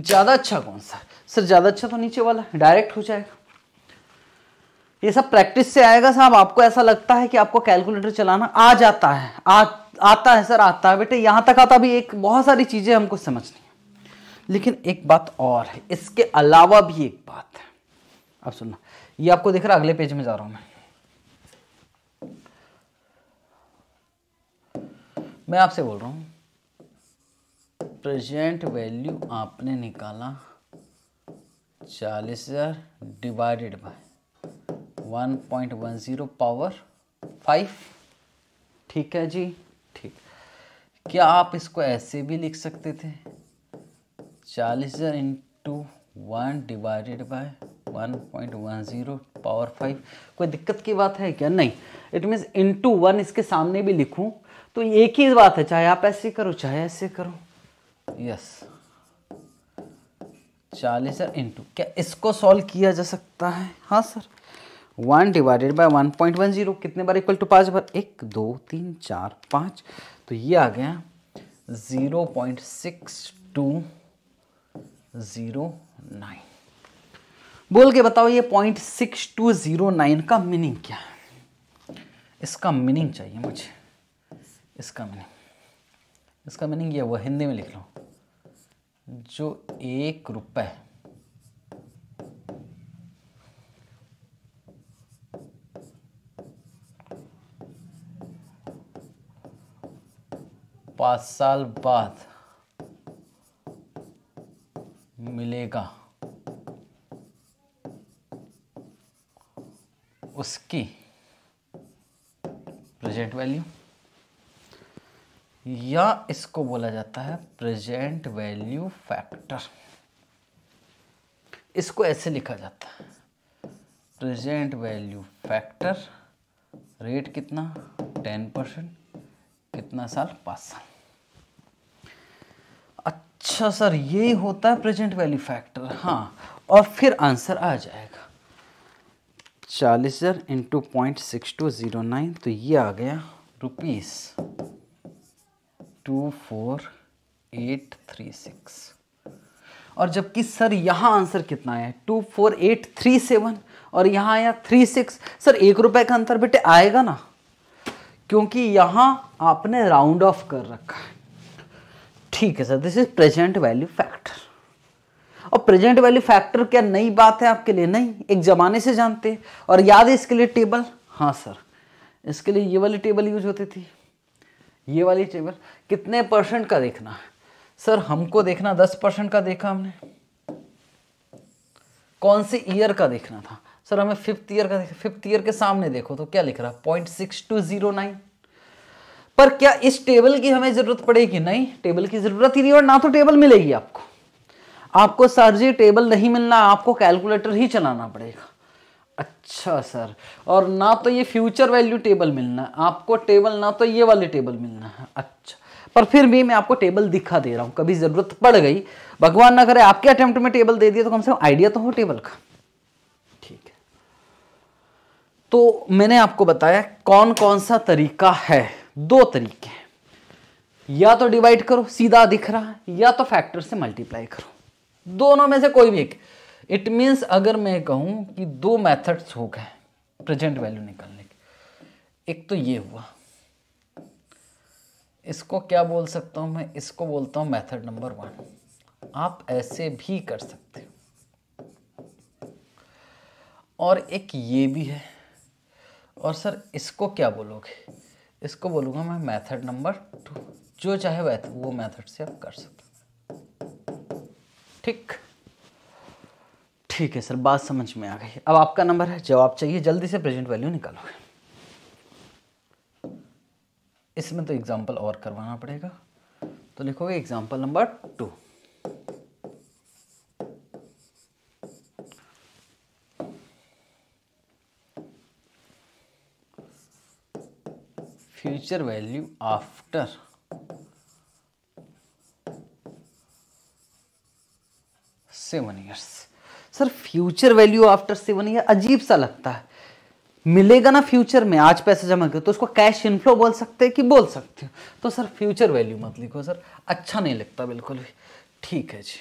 ज़्यादा अच्छा कौन सा सर ज़्यादा अच्छा तो नीचे वाला डायरेक्ट हो जाएगा ये सब प्रैक्टिस से आएगा साहब आपको ऐसा लगता है कि आपको कैलकुलेटर चलाना आ जाता है आ आता है सर आता है बेटे यहां तक आता भी एक बहुत सारी चीज़ें हमको समझनी है लेकिन एक बात और है इसके अलावा भी एक बात है अब सुनना ये आपको दिख रहा है अगले पेज में जा रहा हूं मैं मैं आपसे बोल रहा हूं प्रेजेंट वैल्यू आपने निकाला चालीस हज़ार divided by one point one zero power five ठीक है जी ठीक क्या आप इसको ऐसे भी लिख सकते थे चालीस हज़ार into one divided by one point one zero power five कोई दिक्कत की बात है क्या नहीं इट मीन्स इंटू वन इसके सामने भी लिखूं तो एक ही बात है चाहे आप ऐसे करो चाहे ऐसे करो यस चालीस इन इंटू क्या इसको सॉल्व किया जा सकता है हाँ sir one divided by one point one zero कितने बार इक्वल टू पाँच बार एक दो तीन चार पाँच तो ये आ गया zero point six two zero nine बोल के बताओ ये point six two zero nine का मीनिंग क्या है इसका मीनिंग चाहिए मुझे इसका मीनिंग इसका मीनिंग ये हुआ हिंदी में लिख लो जो एक रुपये पांच साल बाद मिलेगा उसकी प्रेजेंट वैल्यू या इसको बोला जाता है प्रेजेंट वैल्यू फैक्टर इसको ऐसे लिखा जाता है प्रेजेंट वैल्यू फैक्टर रेट कितना टेन परसेंट कितना साल पाँच साल अच्छा सर ये होता है प्रेजेंट वैल्यू फैक्टर हाँ और फिर आंसर आ जाएगा चालीस हज़ार into point six two zero nine तो ये आ गया rupees two four eight three six और जबकि सर यहाँ आंसर कितना आया two four eight three seven और यहाँ आया थ्री सिक्स सर एक रुपए का अंतर बेटे आएगा ना क्योंकि यहाँ आपने राउंड ऑफ कर रखा है ठीक है sir this is present value factor और प्रेजेंट वैल्यू फैक्टर क्या नई बात है आपके लिए नहीं एक ज़माने से जानते और याद है इसके लिए टेबल हाँ सर इसके लिए ये वाली टेबल यूज होती थी ये वाली टेबल कितने परसेंट का देखना सर हमको देखना दस परसेंट का देखा हमने कौन से ईयर का देखना था सर हमें फिफ्थ ईयर का देखा फिफ्थ ईयर के सामने देखो तो क्या लिख रहा है point six two zero nine पर क्या इस टेबल की हमें जरूरत पड़ेगी नहीं टेबल की जरूरत ही नहीं और ना तो टेबल मिलेगी आपको आपको सर जी टेबल नहीं मिलना आपको कैलकुलेटर ही चलाना पड़ेगा अच्छा सर और ना तो ये फ्यूचर वैल्यू टेबल मिलना है आपको टेबल ना तो ये वाली टेबल मिलना है अच्छा पर फिर भी मैं आपको टेबल दिखा दे रहा हूँ कभी ज़रूरत पड़ गई भगवान ना करे आपके अटेम्प्ट में टेबल दे दिया तो कम से कम आइडिया तो हो टेबल का ठीक है तो मैंने आपको बताया कौन कौन सा तरीका है दो तरीके हैं या तो डिवाइड करो सीधा दिख रहा है या तो फैक्टर से मल्टीप्लाई करो दोनों में से कोई भी एक इट मीन्स अगर मैं कहूं कि दो मेथड्स हो गए प्रेजेंट वैल्यू निकालने के एक तो ये हुआ इसको क्या बोल सकता हूं मैं इसको बोलता हूं मेथड नंबर वन आप ऐसे भी कर सकते हो और एक ये भी है और सर इसको क्या बोलोगे इसको बोलूँगा मैं मेथड नंबर टू जो चाहे वैथ वो मेथड से आप कर सकते ठीक ठीक है सर बात समझ में आ गई अब आपका नंबर है जवाब चाहिए जल्दी से प्रेजेंट वैल्यू निकालोगे इसमें तो एग्जाम्पल और करवाना पड़ेगा तो लिखोगे example number two future value after seven years sir future value after seven year अजीब सा लगता है मिलेगा ना फ्यूचर में आज पैसे जमा कर तो उसको कैश इनफ्लो बोल सकते हैं कि बोल सकते हो तो सर फ्यूचर वैल्यू मत लिखो सर अच्छा नहीं लगता बिल्कुल भी ठीक है जी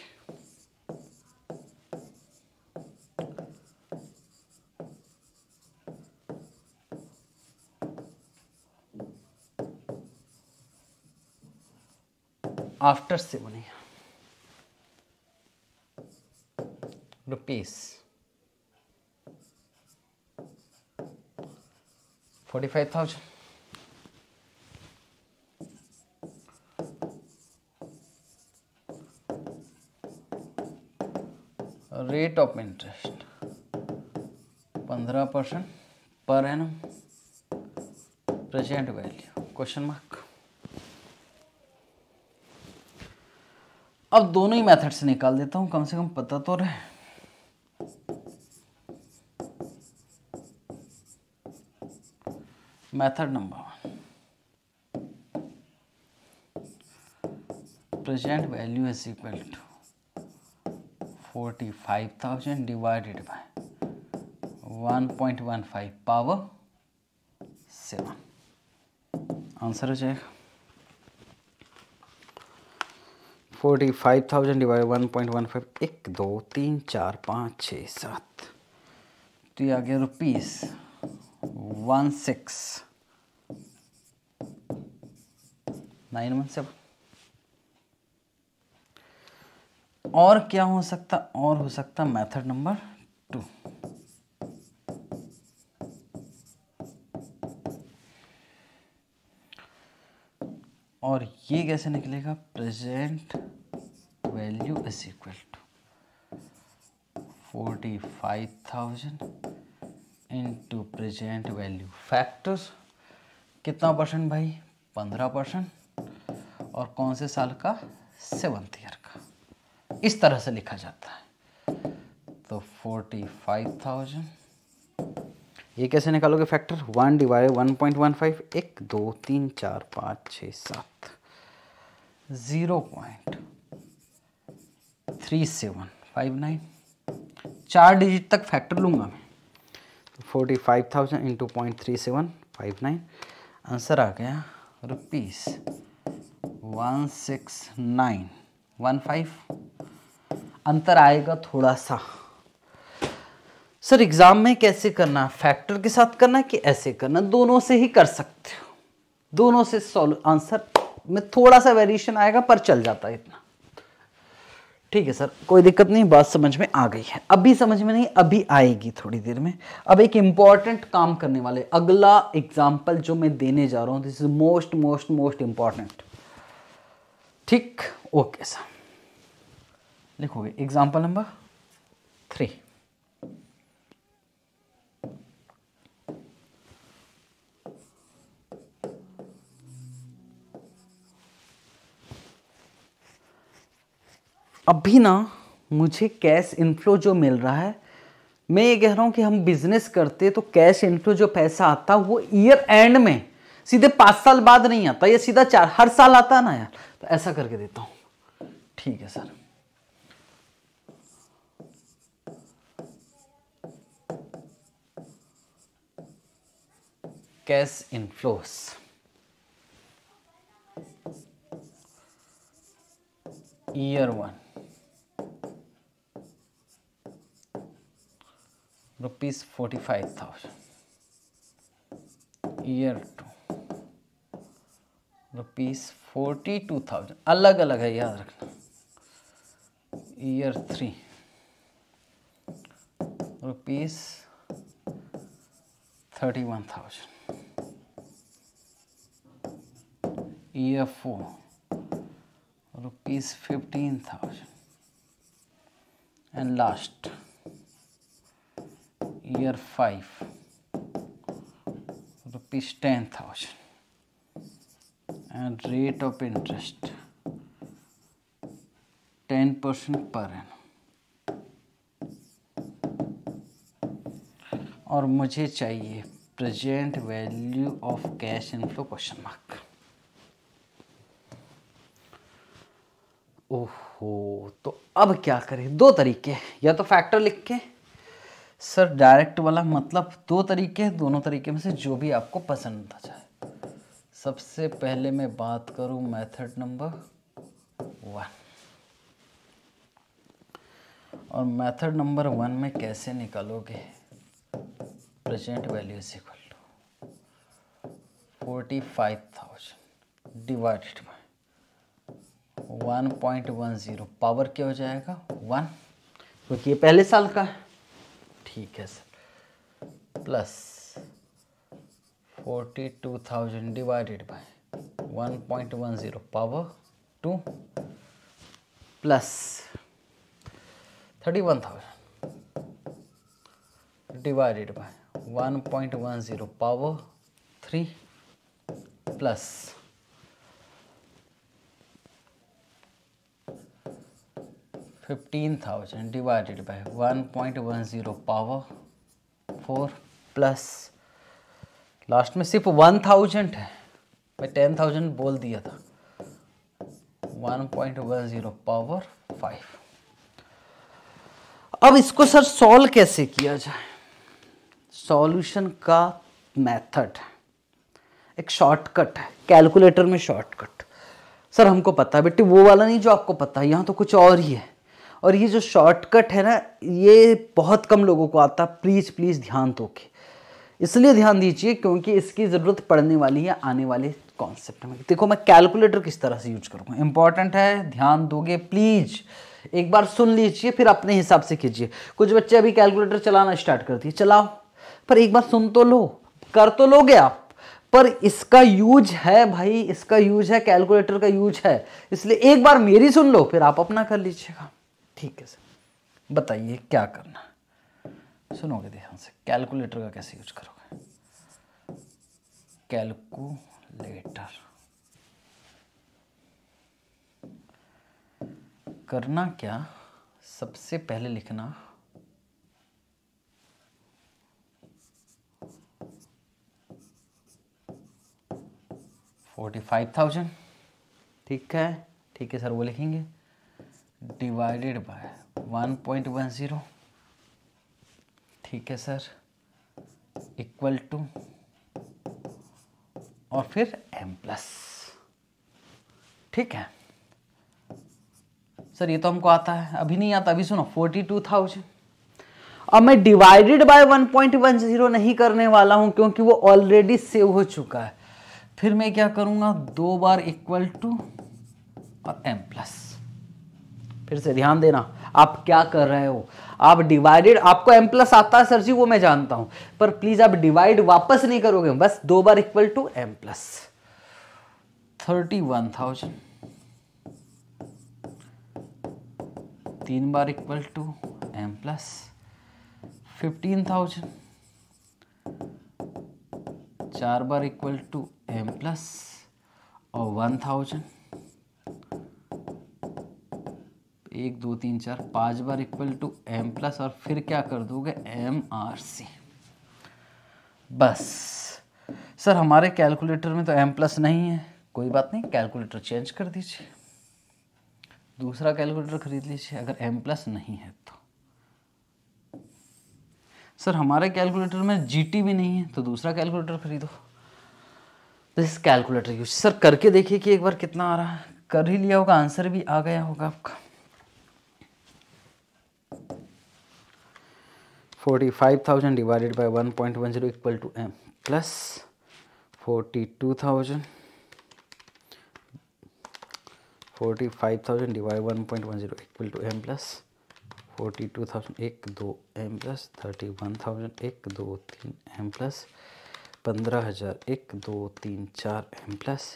आफ्टर से बनेगा rupees forty five thousand rate of interest पंद्रह परसेंट पर annum present value question mark अब दोनों ही मेथड से निकाल देता हूं कम से कम पता तो रहे method number one present value is equal to forty five thousand divided by one point one five power seven answer हो जाएगा forty five thousand divide one point one five एक दो तीन चार पाँच छः सात तो ये आ गया rupees one six nine one seven और क्या हो सकता और हो सकता मेथड नंबर टू और ये कैसे निकलेगा present value is equal to forty five thousand into present value factors कितना परसेंट भाई पंद्रह परसेंट और कौन से साल का सेवंथ ईयर का इस तरह से लिखा जाता है तो फोर्टी फाइव थाउजेंड ये कैसे निकालोगे factor one divide one point one five एक दो तीन चार पाँच छ सात zero point three seven five nine चार डिजिट तक फैक्टर लूँगा मैं तो forty five thousand into point three seven five nine answer आ गया rupees one six nine one five अंतर आएगा थोड़ा सा सर एग्ज़ाम में कैसे करना फैक्टर के साथ करना कि ऐसे करना दोनों से ही कर सकते हो दोनों से सॉल्व आंसर में थोड़ा सा वेरिएशन आएगा पर चल जाता है इतना ठीक है सर कोई दिक्कत नहीं बात समझ में आ गई है अभी समझ में नहीं अभी आएगी थोड़ी देर में अब एक इम्पॉर्टेंट काम करने वाले अगला एग्जाम्पल जो मैं देने जा रहा हूँ this is most most most important ठीक ओके सर लिखोगे एग्जाम्पल नंबर थ्री अभी ना मुझे कैश इनफ्लो जो मिल रहा है मैं ये कह रहा हूँ कि हम बिजनेस करते तो कैश इनफ्लो जो पैसा आता वो ईयर एंड में सीधे पाँच साल बाद नहीं आता ये सीधा चार हर साल आता ना यार तो ऐसा करके देता हूँ ठीक है sir cash inflows year one forty five thousand year two rupees forty two thousand अलग अलग है याद रखना year three rupees thirty one thousand year four rupees fifteen thousand and last year 5 rupees 10000 and rate of interest 10% per annum और मुझे चाहिए present value of cash inflow question mark ओहो तो अब क्या करें दो तरीके या तो फैक्टर लिख के सर डायरेक्ट वाला मतलब दो तरीके हैं दोनों तरीके में से जो भी आपको पसंद आ जाए सबसे पहले मैं बात करूं मेथड नंबर वन और मेथड नंबर वन में कैसे निकालोगे present value is equal to forty five thousand divided by one point one zero power क्या हो जाएगा वन क्योंकि ये पहले साल का है ठीक है sir plus forty two thousand divided by one point one zero power two plus thirty one thousand divided by one point one zero power three plus fifteen thousand divided one point one zero power four plus last में सिर्फ वन थाउजेंड है मैं थाउजेंड बोल दिया था one one point zero power five अब इसको सर सॉल्व कैसे किया जाए सॉल्यूशन का मेथड एक शॉर्टकट है कैलकुलेटर में शॉर्टकट सर हमको पता है बेटी वो वाला नहीं जो आपको पता है यहाँ तो कुछ और ही है और ये जो शॉर्टकट है ना ये बहुत कम लोगों को आता प्लीज़ प्लीज़ ध्यान दो के इसलिए ध्यान दीजिए क्योंकि इसकी ज़रूरत पड़ने वाली है आने वाले कॉन्सेप्ट में देखो मैं कैलकुलेटर किस तरह से यूज करूँगा इंपॉर्टेंट है ध्यान दोगे प्लीज़ एक बार सुन लीजिए फिर अपने हिसाब से कीजिए कुछ बच्चे अभी कैलकुलेटर चलाना स्टार्ट कर दिए चलाओ पर एक बार सुन तो लो कर तो लोगे आप पर इसका यूज है भाई इसका यूज है कैलकुलेटर का यूज है इसलिए एक बार मेरी सुन लो फिर आप अपना कर लीजिएगा ठीक है सर बताइए क्या करना सुनोगे ध्यान से कैलकुलेटर का कैसे यूज करोगे कैलकुलेटर करना क्या सबसे पहले लिखना फोर्टी फाइव थाउजेंड ठीक है ठीक है सर वो लिखेंगे डिवाइडेड बाय 1.10 ठीक है सर इक्वल टू और फिर m प्लस ठीक है सर ये तो हमको आता है अभी नहीं आता अभी सुनो फोर्टी टू थाउजेंड अब मैं डिवाइडेड बाय 1.10 नहीं करने वाला हूं क्योंकि वो ऑलरेडी सेव हो चुका है फिर मैं क्या करूंगा दो बार इक्वल टू और m प्लस फिर से ध्यान देना आप क्या कर रहे हो आप डिवाइडेड आपको एम प्लस आता है सर जी वो मैं जानता हूं पर प्लीज आप डिवाइड वापस नहीं करोगे बस दो बार equal to M plus thirty one thousand तीन बार equal to M plus fifteen thousand चार बार इक्वल टू एम प्लस और वन थाउजेंड एक दो तीन चार पाँच बार इक्वल टू एम प्लस और फिर क्या कर दोगे एम आर सी बस सर हमारे कैलकुलेटर में तो एम प्लस नहीं है कोई बात नहीं कैलकुलेटर चेंज कर दीजिए दूसरा कैलकुलेटर खरीद लीजिए अगर एम प्लस नहीं है तो सर हमारे कैलकुलेटर में जीटी भी नहीं है तो दूसरा कैलकुलेटर खरीदो दिस कैलकुलेटर यूज सर करके देखिए कि एक बार कितना आ रहा है कर ही लिया होगा आंसर भी आ गया होगा आपका 45,000 divided by 1.10 equal to m plus 42,000 45,000 divided 1.10 equal to m plus 42,000 एक दो M plus thirty one thousand एक दो तीन एम प्लस पंद्रह हज़ार एक दो तीन चार एम प्लस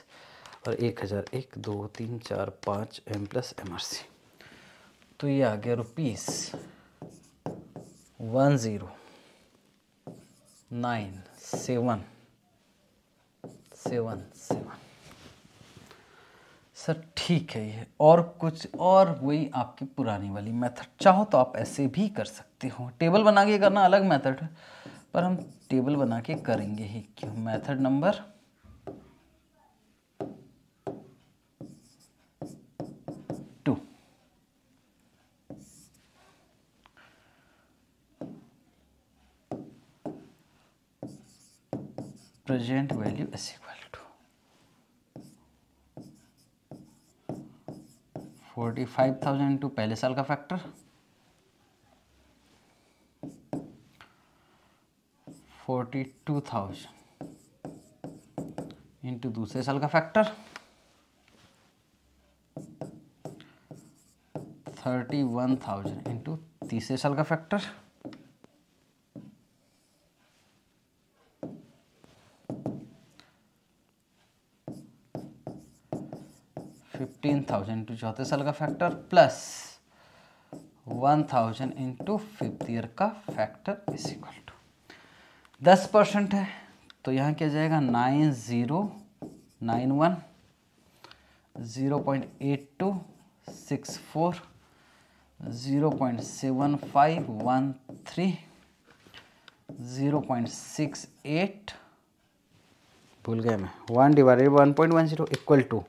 और एक हज़ार एक दो तीन चार पाँच M plus M R C तो ये आ गया rupees one zero nine seven seven seven sir ठीक है ये और कुछ और वही आपकी पुरानी वाली मेथड चाहो तो आप ऐसे भी कर सकते हो टेबल बना के करना अलग मेथड है पर हम टेबल बना के करेंगे ही क्यों method number present value is equal to forty five thousand to पहले साल का factor forty two thousand into दूसरे साल का factor thirty one thousand into तीसरे साल का फैक्टर फिफ्टीन थाउजेंड इंटू चौथे साल का factor plus one thousand into fifth year का फैक्टर इज इक्वल टू दस परसेंट है तो यहाँ क्या जाएगा nine zero nine one zero point eight two six four zero point seven five one three zero point six eight भूल गया मैं one divided one point one zero equal to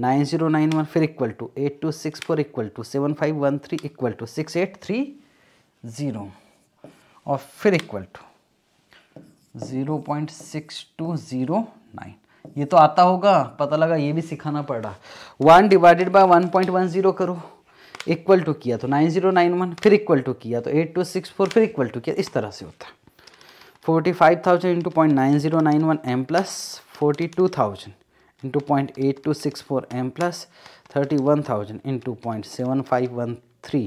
nine zero nine one फिर equal to eight two six four equal to seven five one three equal to six eight three zero और फिर equal to zero point six two zero nine ये तो आता होगा पता लगा ये भी सिखाना पड़ रहा one divided by one point one zero करो इक्वल टू किया तो नाइन ज़ीरो नाइन वन फिर इक्वल टू किया तो एट टू सिक्स फोर फिर इक्वल टू किया इस तरह से होता है forty five thousand into point nine zero nine one M plus forty two thousand into point eight two six four M plus thirty one thousand into point seven five one three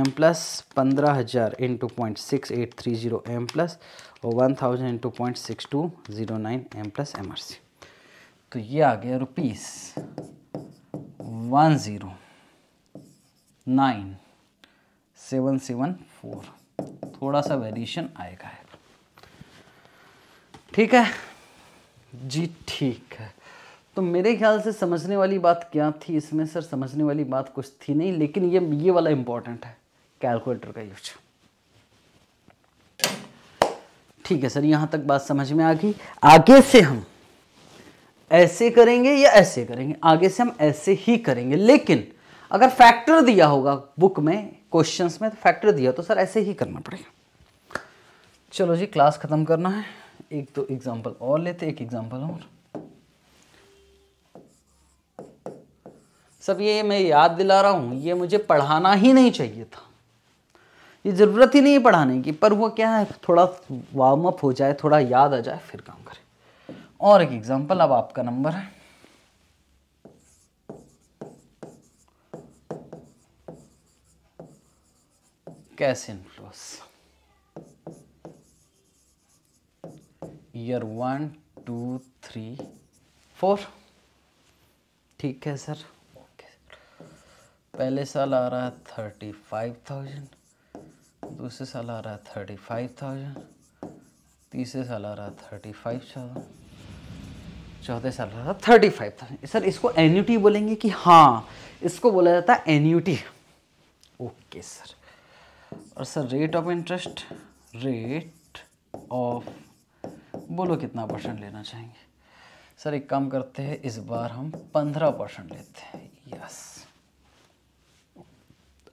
M plus पंद्रह हज़ार into point six eight three zero M plus और one thousand into point six two zero nine M plus M R C तो ये आ गया rupees one zero nine seven seven four थोड़ा सा वेरिएशन आएगा ठीक है जी ठीक है तो मेरे ख्याल से समझने वाली बात क्या थी इसमें सर समझने वाली बात कुछ थी नहीं लेकिन ये ये वाला इंपॉर्टेंट है कैलकुलेटर का यूज ठीक है सर यहाँ तक बात समझ में आ गई आगे से हम ऐसे करेंगे या ऐसे करेंगे आगे से हम ऐसे ही करेंगे लेकिन अगर फैक्टर दिया होगा बुक में क्वेश्चंस में तो फैक्टर दिया तो सर ऐसे ही करना पड़ेगा चलो जी क्लास ख़त्म करना है एक तो एग्जांपल और लेते एक एग्जांपल और सब ये मैं याद दिला रहा हूं ये मुझे पढ़ाना ही नहीं चाहिए था ये ज़रूरत ही नहीं पढ़ाने की पर वो क्या है थोड़ा वार्म अप हो जाए थोड़ा याद आ जाए फिर काम करें और एक एग्जांपल अब आपका नंबर है कैसे influence year one two three four ठीक है सर ओके पहले साल आ रहा है थर्टी फाइव थाउजेंड दूसरे साल आ रहा है थर्टी फाइव थाउजेंड तीसरे साल आ रहा है थर्टी फाइव थाउजेंड चौथे साल आ रहा है थर्टी फाइव थाउजेंड सर इसको एन्यूटी बोलेंगे कि हाँ इसको बोला जाता है एन्यूटी ओके सर और sir rate of interest rate of बोलो कितना परसेंट लेना चाहेंगे सर एक काम करते हैं इस बार हम पंद्रह परसेंट लेते हैं यस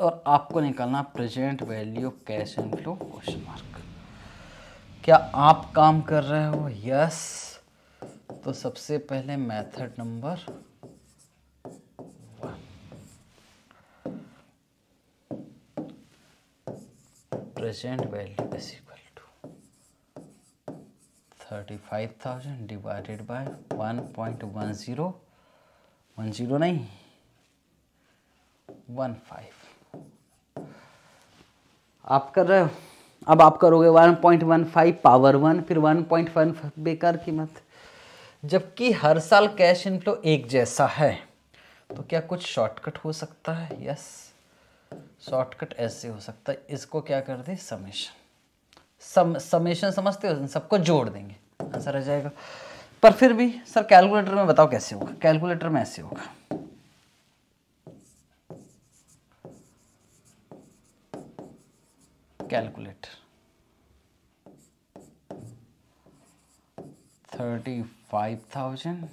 और आपको निकालना present value cash and flow question mark क्या आप काम कर रहे हो यस तो सबसे पहले method number present value is thirty five thousand divided by one point one zero one zero नहीं वन फाइव आप कर रहे हो अब आप करोगे one point one five power one फिर वन पॉइंट वन बेकार कीमत जबकि हर साल कैश इनफ्लो एक जैसा है तो क्या कुछ शॉर्टकट हो सकता है यस शॉर्टकट ऐसे हो सकता है इसको क्या कर दे समेशन सम समेशन समझते हो सबको जोड़ देंगे आंसर आ जाएगा पर फिर भी सर कैलकुलेटर में बताओ कैसे होगा कैलकुलेटर में ऐसे होगा calculator thirty five thousand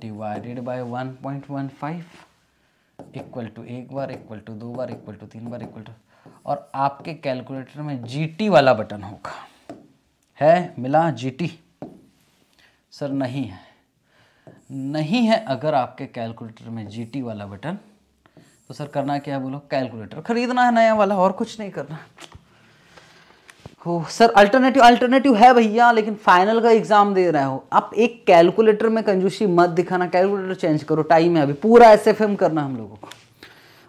divided by one point one five equal to एक बार इक्वल टू दो बार इक्वल टू तीन बार इक्वल टू और आपके कैलकुलेटर में जी वाला बटन होगा है मिला जी सर नहीं है नहीं है अगर आपके कैलकुलेटर में जी वाला बटन तो सर करना क्या है बोलो कैलकुलेटर खरीदना है नया वाला और कुछ नहीं करना हो सर अल्टरनेटिव अल्टरनेटिव है भैया लेकिन फाइनल का एग्जाम दे रहे हो आप एक कैलकुलेटर में कंजूसी मत दिखाना कैलकुलेटर चेंज करो टाइम है अभी पूरा एस करना हम लोगों को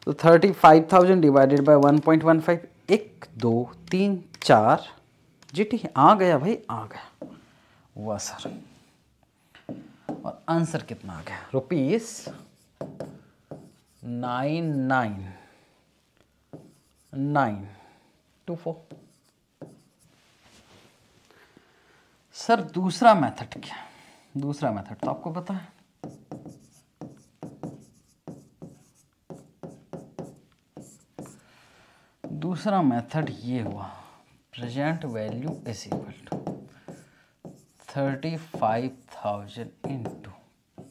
तो thirty five thousand divided by one point one five एक दो तीन चार जी ठीक है आ गया भाई आ गया वाह सर और आंसर कितना आ गया rupees nine nine nine two four sir दूसरा मेथड क्या दूसरा मेथड तो आपको पता है दूसरा मेथड ये हुआ present value is equal to thirty five thousand into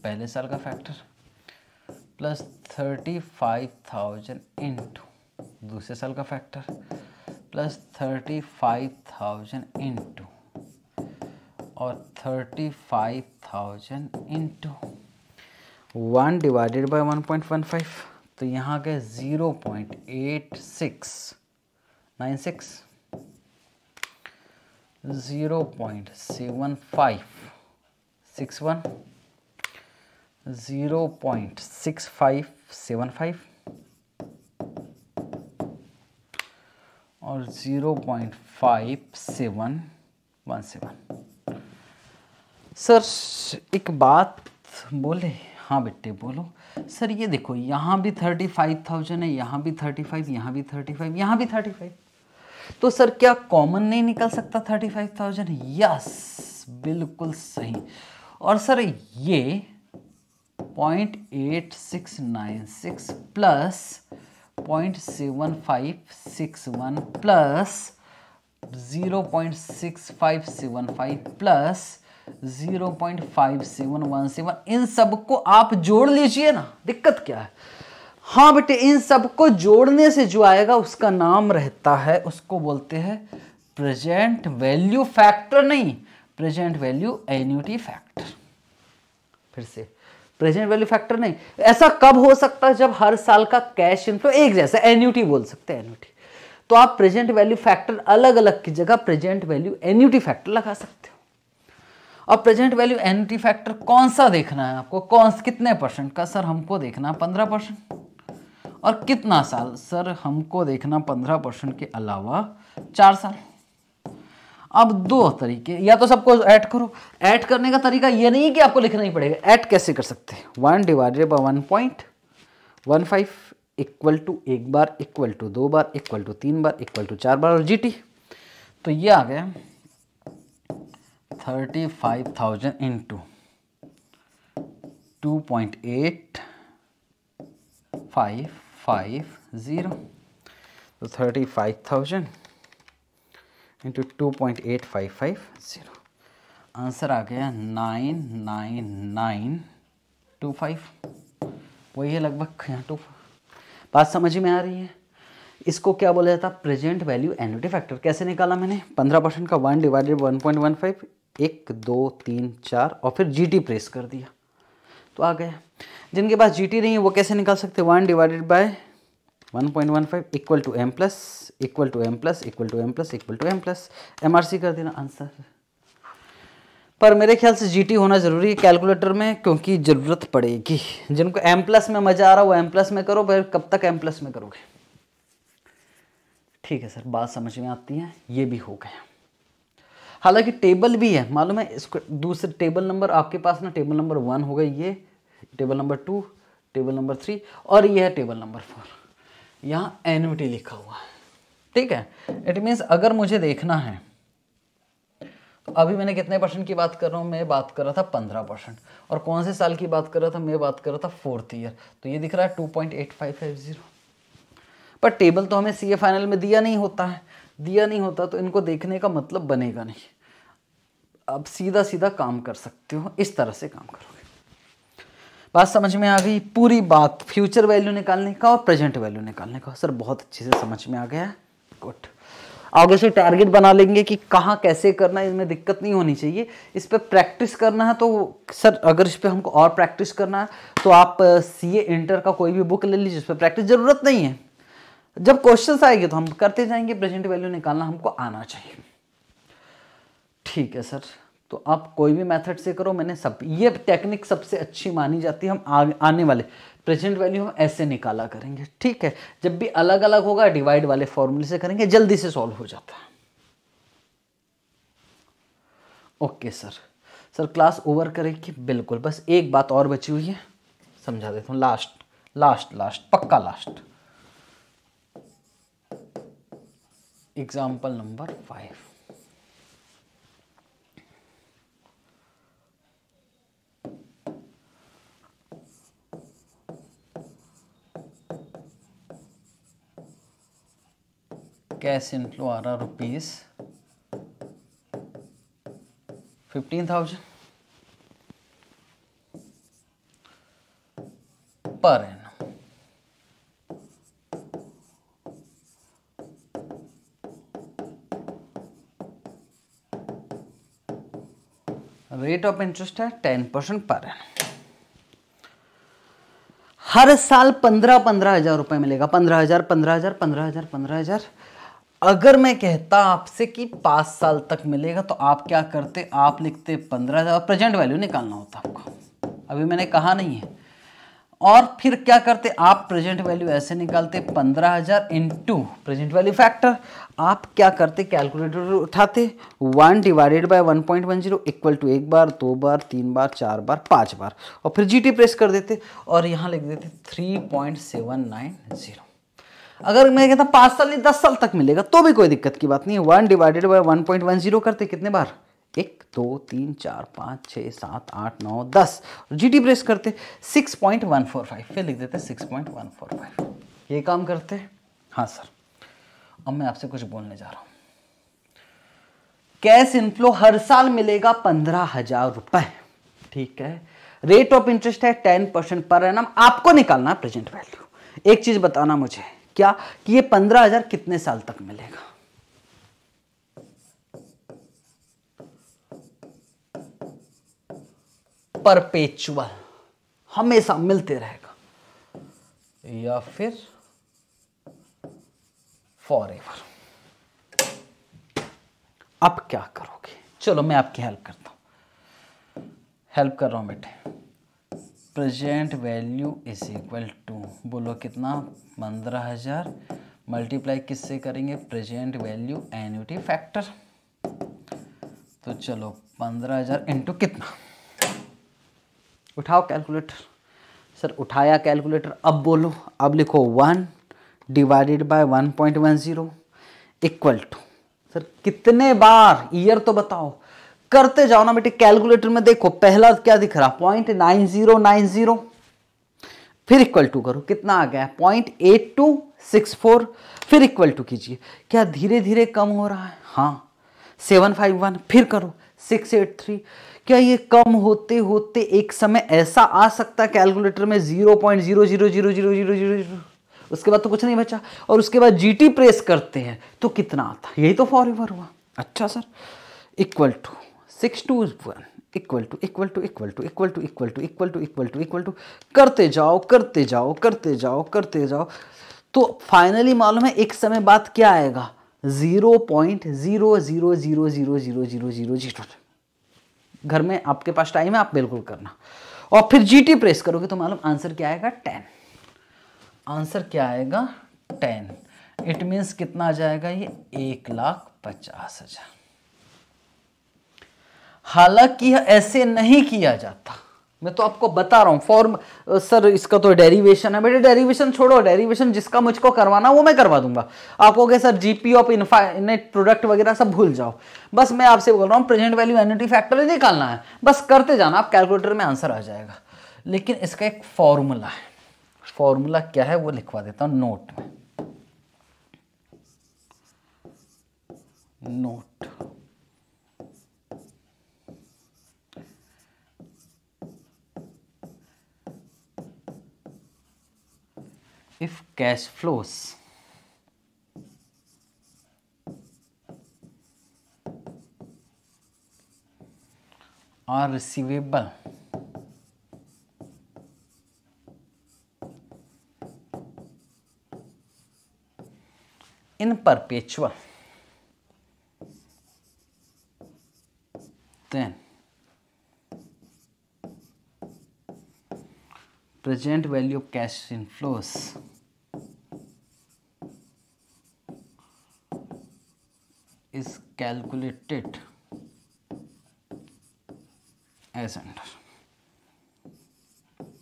पहले साल का factor plus thirty five thousand into दूसरे साल का factor plus thirty five thousand into और thirty five thousand into one divided by one point one five तो यहाँ के zero point eight six nine six zero point seven five six one zero point six five seven five और zero point five seven one seven sir एक बात बोले हाँ बेटे बोलो सर ये देखो यहाँ भी थर्टी फाइव थाउजेंड है यहाँ भी थर्टी फाइव यहाँ भी थर्टी फाइव यहाँ भी थर्टी फाइव तो सर क्या कॉमन नहीं निकल सकता थर्टी फाइव थाउजेंड यस बिल्कुल सही और सर ये point eight six nine six plus point seven five six one plus zero point six five seven five plus zero point five seven one seven इन सबको आप जोड़ लीजिए ना दिक्कत क्या है हाँ बेटे इन सबको जोड़ने से जो आएगा उसका नाम रहता है उसको बोलते हैं प्रेजेंट वैल्यू फैक्टर नहीं प्रेजेंट वैल्यू एन्यूटी फैक्टर फिर से प्रेजेंट वैल्यू फैक्टर नहीं ऐसा कब हो सकता है जब हर साल का कैश इनफ्लो एक जैसा एन्यूटी बोल सकते हैं एन्यूटी तो आप प्रेजेंट वैल्यू फैक्टर अलग अलग की जगह प्रेजेंट वैल्यू एन्यूटी फैक्टर लगा सकते हो अब प्रेजेंट वैल्यू एनटी फैक्टर कौन सा देखना है आपको कौन कितने परसेंट का सर हमको देखना पंद्रह परसेंट और कितना साल सर हमको देखना पंद्रह परसेंट के अलावा चार साल अब दो तरीके या तो सबको ऐड करो ऐड करने का तरीका ये नहीं कि आपको लिखना ही पड़ेगा ऐड कैसे कर सकते हैं one divided by one point one five equal to एक बार इक्वल टू दो बार इक्वल टू तीन बार इक्वल टू चार बार और टी तो ये आ गया thirty five thousand into two point eight five five zero तो thirty five thousand into two point eight five five zero answer आ गया nine nine nine two five वही है लगभग यहाँ टू बात समझ में आ रही है इसको क्या बोला जाता है प्रेजेंट वैल्यू एनुटी फैक्टर कैसे निकाला मैंने पंद्रह परसेंट का one divided one point one five एक दो तीन चार और फिर जी टी प्रेस कर दिया तो आ गया जिनके पास जी टी नहीं है वो कैसे निकाल सकते one divided by one point one five equal to M plus equal to M plus equal to M plus equal to M plus M R C कर देना आंसर पर मेरे ख्याल से जीटी होना ज़रूरी है कैलकुलेटर में क्योंकि ज़रूरत पड़ेगी जिनको एम प्लस में मज़ा आ रहा है वो एम प्लस में करो फिर कब तक एम प्लस में करोगे ठीक है सर बात समझ में आती है ये भी हो गया हालांकि टेबल भी है मालूम है इसको दूसरे टेबल नंबर आपके पास ना टेबल नंबर वन होगा ये table number two table number three और ये है टेबल नंबर फोर यहाँ एनविटी लिखा हुआ है ठीक है इट मीन्स अगर मुझे देखना है तो अभी मैंने कितने परसेंट की बात कर रहा हूँ मैं बात कर रहा था पंद्रह परसेंट और कौन से साल की बात कर रहा था मैं बात कर रहा था फोर्थ ईयर तो ये दिख रहा है two point eight five five zero पर टेबल तो हमें सी फाइनल में दिया नहीं होता है दिया नहीं होता तो इनको देखने का मतलब बनेगा नहीं अब सीधा सीधा काम कर सकते हो इस तरह से काम करोगे बात समझ में आ गई पूरी बात फ्यूचर वैल्यू निकालने का और प्रेजेंट वैल्यू निकालने का सर बहुत अच्छे से समझ में आ गया गुड आगे से टारगेट बना लेंगे कि कहाँ कैसे करना है इसमें दिक्कत नहीं होनी चाहिए इस पर प्रैक्टिस करना है तो सर अगर इस पर हमको और प्रैक्टिस करना है तो आप सी ए इंटर का कोई भी बुक ले लीजिए जिस पर प्रैक्टिस ज़रूरत नहीं है जब क्वेश्चन आएंगे तो हम करते जाएंगे प्रेजेंट वैल्यू निकालना हमको आना चाहिए ठीक है सर तो आप कोई भी मेथड से करो मैंने सब ये टेक्निक सबसे अच्छी मानी जाती है हम आ, आने वाले प्रेजेंट वैल्यू हम ऐसे निकाला करेंगे ठीक है जब भी अलग अलग होगा डिवाइड वाले फॉर्मूले से करेंगे जल्दी से सॉल्व हो जाता है okay sir sir class over करेगी बिल्कुल बस एक बात और बची हुई है समझा देता हूँ लास्ट लास्ट लास्ट पक्का last example number five cash inflow आ रहा rupees fifteen thousand per annum rate of interest है टेन परसेंट पर एन हर साल पंद्रह पंद्रह हजार रुपए मिलेगा पंद्रह हजार पंद्रह हजार पंद्रह हजार पंद्रह हजार अगर मैं कहता आपसे कि पाँच साल तक मिलेगा तो आप क्या करते आप लिखते पंद्रह हज़ार प्रेजेंट वैल्यू निकालना होता आपको अभी मैंने कहा नहीं है और फिर क्या करते आप प्रेजेंट वैल्यू ऐसे निकालते पंद्रह हज़ार इंटू प्रेजेंट वैल्यू फैक्टर आप क्या करते कैलकुलेटर उठाते one divided by one point one zero equal to एक बार दो बार तीन बार चार बार पाँच बार और फिर जीटी प्रेस कर देते और यहाँ लिख देते three point seven nine zero अगर मैं कहता पाँच साल नहीं दस साल तक मिलेगा तो भी कोई दिक्कत की बात नहीं है one divided by one point one zero करते कितने बार एक दो तीन चार पाँच छः सात आठ नौ दस जी टी प्रेस करते six point one four five फिर लिख देते six point one four five ये काम करते हाँ सर अब मैं आपसे कुछ बोलने जा रहा हूँ कैश इनफ्लो हर साल मिलेगा पंद्रह हजार रुपए ठीक है रेट ऑफ इंटरेस्ट है टेन परसेंट पर एनम आपको निकालना प्रेजेंट वैल्यू एक चीज बताना मुझे क्या कि ये पंद्रह हजार कितने साल तक मिलेगा परपेचुअल हमेशा मिलते रहेगा या फिर फॉर एवर आप क्या करोगे चलो मैं आपकी हेल्प करता हूं हेल्प कर रहा हूं बेटे present value is equal to बोलो कितना पंद्रह हज़ार मल्टीप्लाई किससे करेंगे प्रेजेंट वैल्यू एन्यूटी फैक्टर तो चलो पंद्रह हज़ार इंटू कितना उठाओ कैलकुलेटर सर उठाया कैलकुलेटर अब बोलो अब लिखो one divided by one point one zero equal to sir कितने बार ईयर तो बताओ करते जाओ ना बेटे कैलकुलेटर में देखो पहला क्या दिख रहा point nine zero nine zero फिर इक्वल टू करो कितना आ गया point eight two six four फिर इक्वल टू कीजिए क्या धीरे धीरे कम हो रहा है हाँ सेवन फाइव वन फिर करो सिक्स एट थ्री क्या ये कम होते होते एक समय ऐसा आ सकता है कैलकुलेटर में zero point zero zero zero zero zero zero zero उसके बाद तो कुछ नहीं बचा और उसके बाद जीटी प्रेस करते हैं तो कितना आता यही तो फॉर हुआ अच्छा sir equal to six two one equal to equal to equal to equal to equal to equal to equal to equal to करते जाओ करते जाओ करते जाओ करते जाओ तो फाइनली मालूम है एक समय बाद क्या आएगा zero point zero zero zero zero zero zero zero zero घर में आपके पास टाइम है आप बिल्कुल करना और फिर जीटी प्रेस करोगे तो मालूम आंसर क्या आएगा टेन आंसर क्या आएगा टेन इट मीन्स कितना आ जाएगा ये एक लाख पचास हज़ार हालांकि ऐसे नहीं किया जाता मैं तो आपको बता रहा हूं फॉर्म सर इसका तो डेरिवेशन है बेटे डेरिवेशन छोड़ो डेरिवेशन जिसका मुझको करवाना वो मैं करवा दूंगा आपको क्या sir GP of infinite product वगैरह सब भूल जाओ बस मैं आपसे बोल रहा हूँ प्रेजेंट वैल्यू एनिटी फैक्टर निकालना है बस करते जाना आप कैलकुलेटर में आंसर आ जाएगा लेकिन इसका एक फॉर्मूला है फॉर्मूला क्या है वो लिखवा देता हूँ नोट में note if cash flows are receivable in perpetual then present value of cash inflows is calculated as under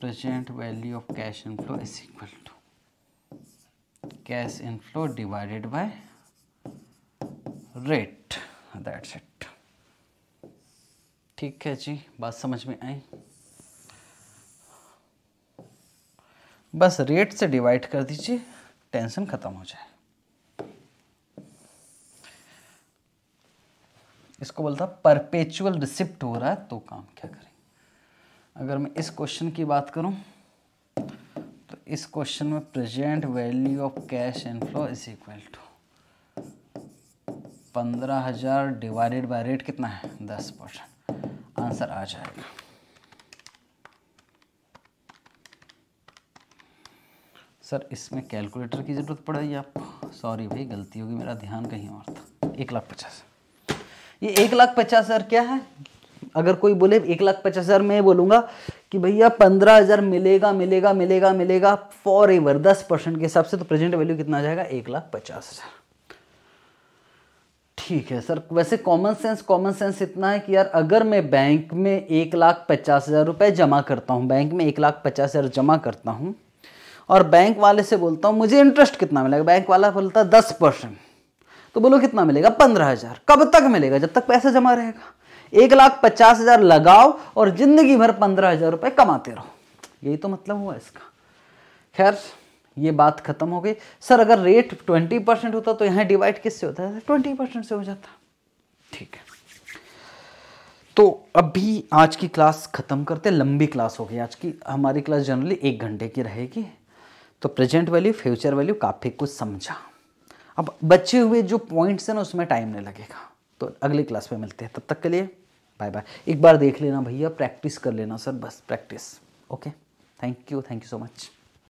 present value of cash inflow is equal to cash inflow divided by rate that's it ठीक है जी बात समझ में आई बस रेट से डिवाइड कर दीजिए टेंशन ख़त्म हो जाए इसको बोलता परपेचुअल रिसिप्ट हो रहा है तो काम क्या करें अगर मैं इस क्वेश्चन की बात करूं तो इस क्वेश्चन में present value of cash inflow is equal to पंद्रह हजार डिवाइडेड बाय रेट कितना है दस परसेंट आंसर आ जाएगा सर इसमें कैलकुलेटर की ज़रूरत पड़ेगी आपको सॉरी भाई गलती होगी मेरा ध्यान कहीं और था एक लाख पचास ये एक लाख पचास हज़ार क्या है अगर कोई बोले एक लाख पचास हज़ार मैं बोलूंगा कि भैया पंद्रह हज़ार मिलेगा मिलेगा मिलेगा मिलेगा फॉर एवर दस परसेंट के हिसाब से तो प्रेजेंट वैल्यू कितना आ जाएगा एक लाख पचास हज़ार ठीक है सर वैसे कॉमन सेंस कॉमन सेंस इतना है कि यार अगर मैं बैंक में एक लाख पचास हज़ार रुपए जमा करता हूँ बैंक में एक लाख पचास हज़ार जमा करता हूँ और बैंक वाले से बोलता हूँ मुझे इंटरेस्ट कितना मिलेगा बैंक वाला बोलता है दस परसेंट तो बोलो कितना मिलेगा पंद्रह हजार कब तक मिलेगा जब तक पैसा जमा रहेगा एक लाख पचास हजार लगाओ और जिंदगी भर पंद्रह हजार रुपये कमाते रहो यही तो मतलब हुआ इसका खैर ये बात खत्म हो गई सर अगर रेट ट्वेंटी परसेंट होता तो यहाँ डिवाइड किससे होता है ट्वेंटी परसेंट से हो जाता ठीक है तो अभी आज की क्लास ख़त्म करते लंबी क्लास हो गई आज की हमारी क्लास जनरली एक घंटे की रहेगी तो प्रेजेंट वैल्यू फ्यूचर वैल्यू काफ़ी कुछ समझा अब बचे हुए जो पॉइंट्स हैं ना उसमें टाइम नहीं लगेगा तो अगली क्लास में मिलते हैं तब तक के लिए बाय बाय एक बार देख लेना भैया प्रैक्टिस कर लेना सर बस practice okay thank you thank you so much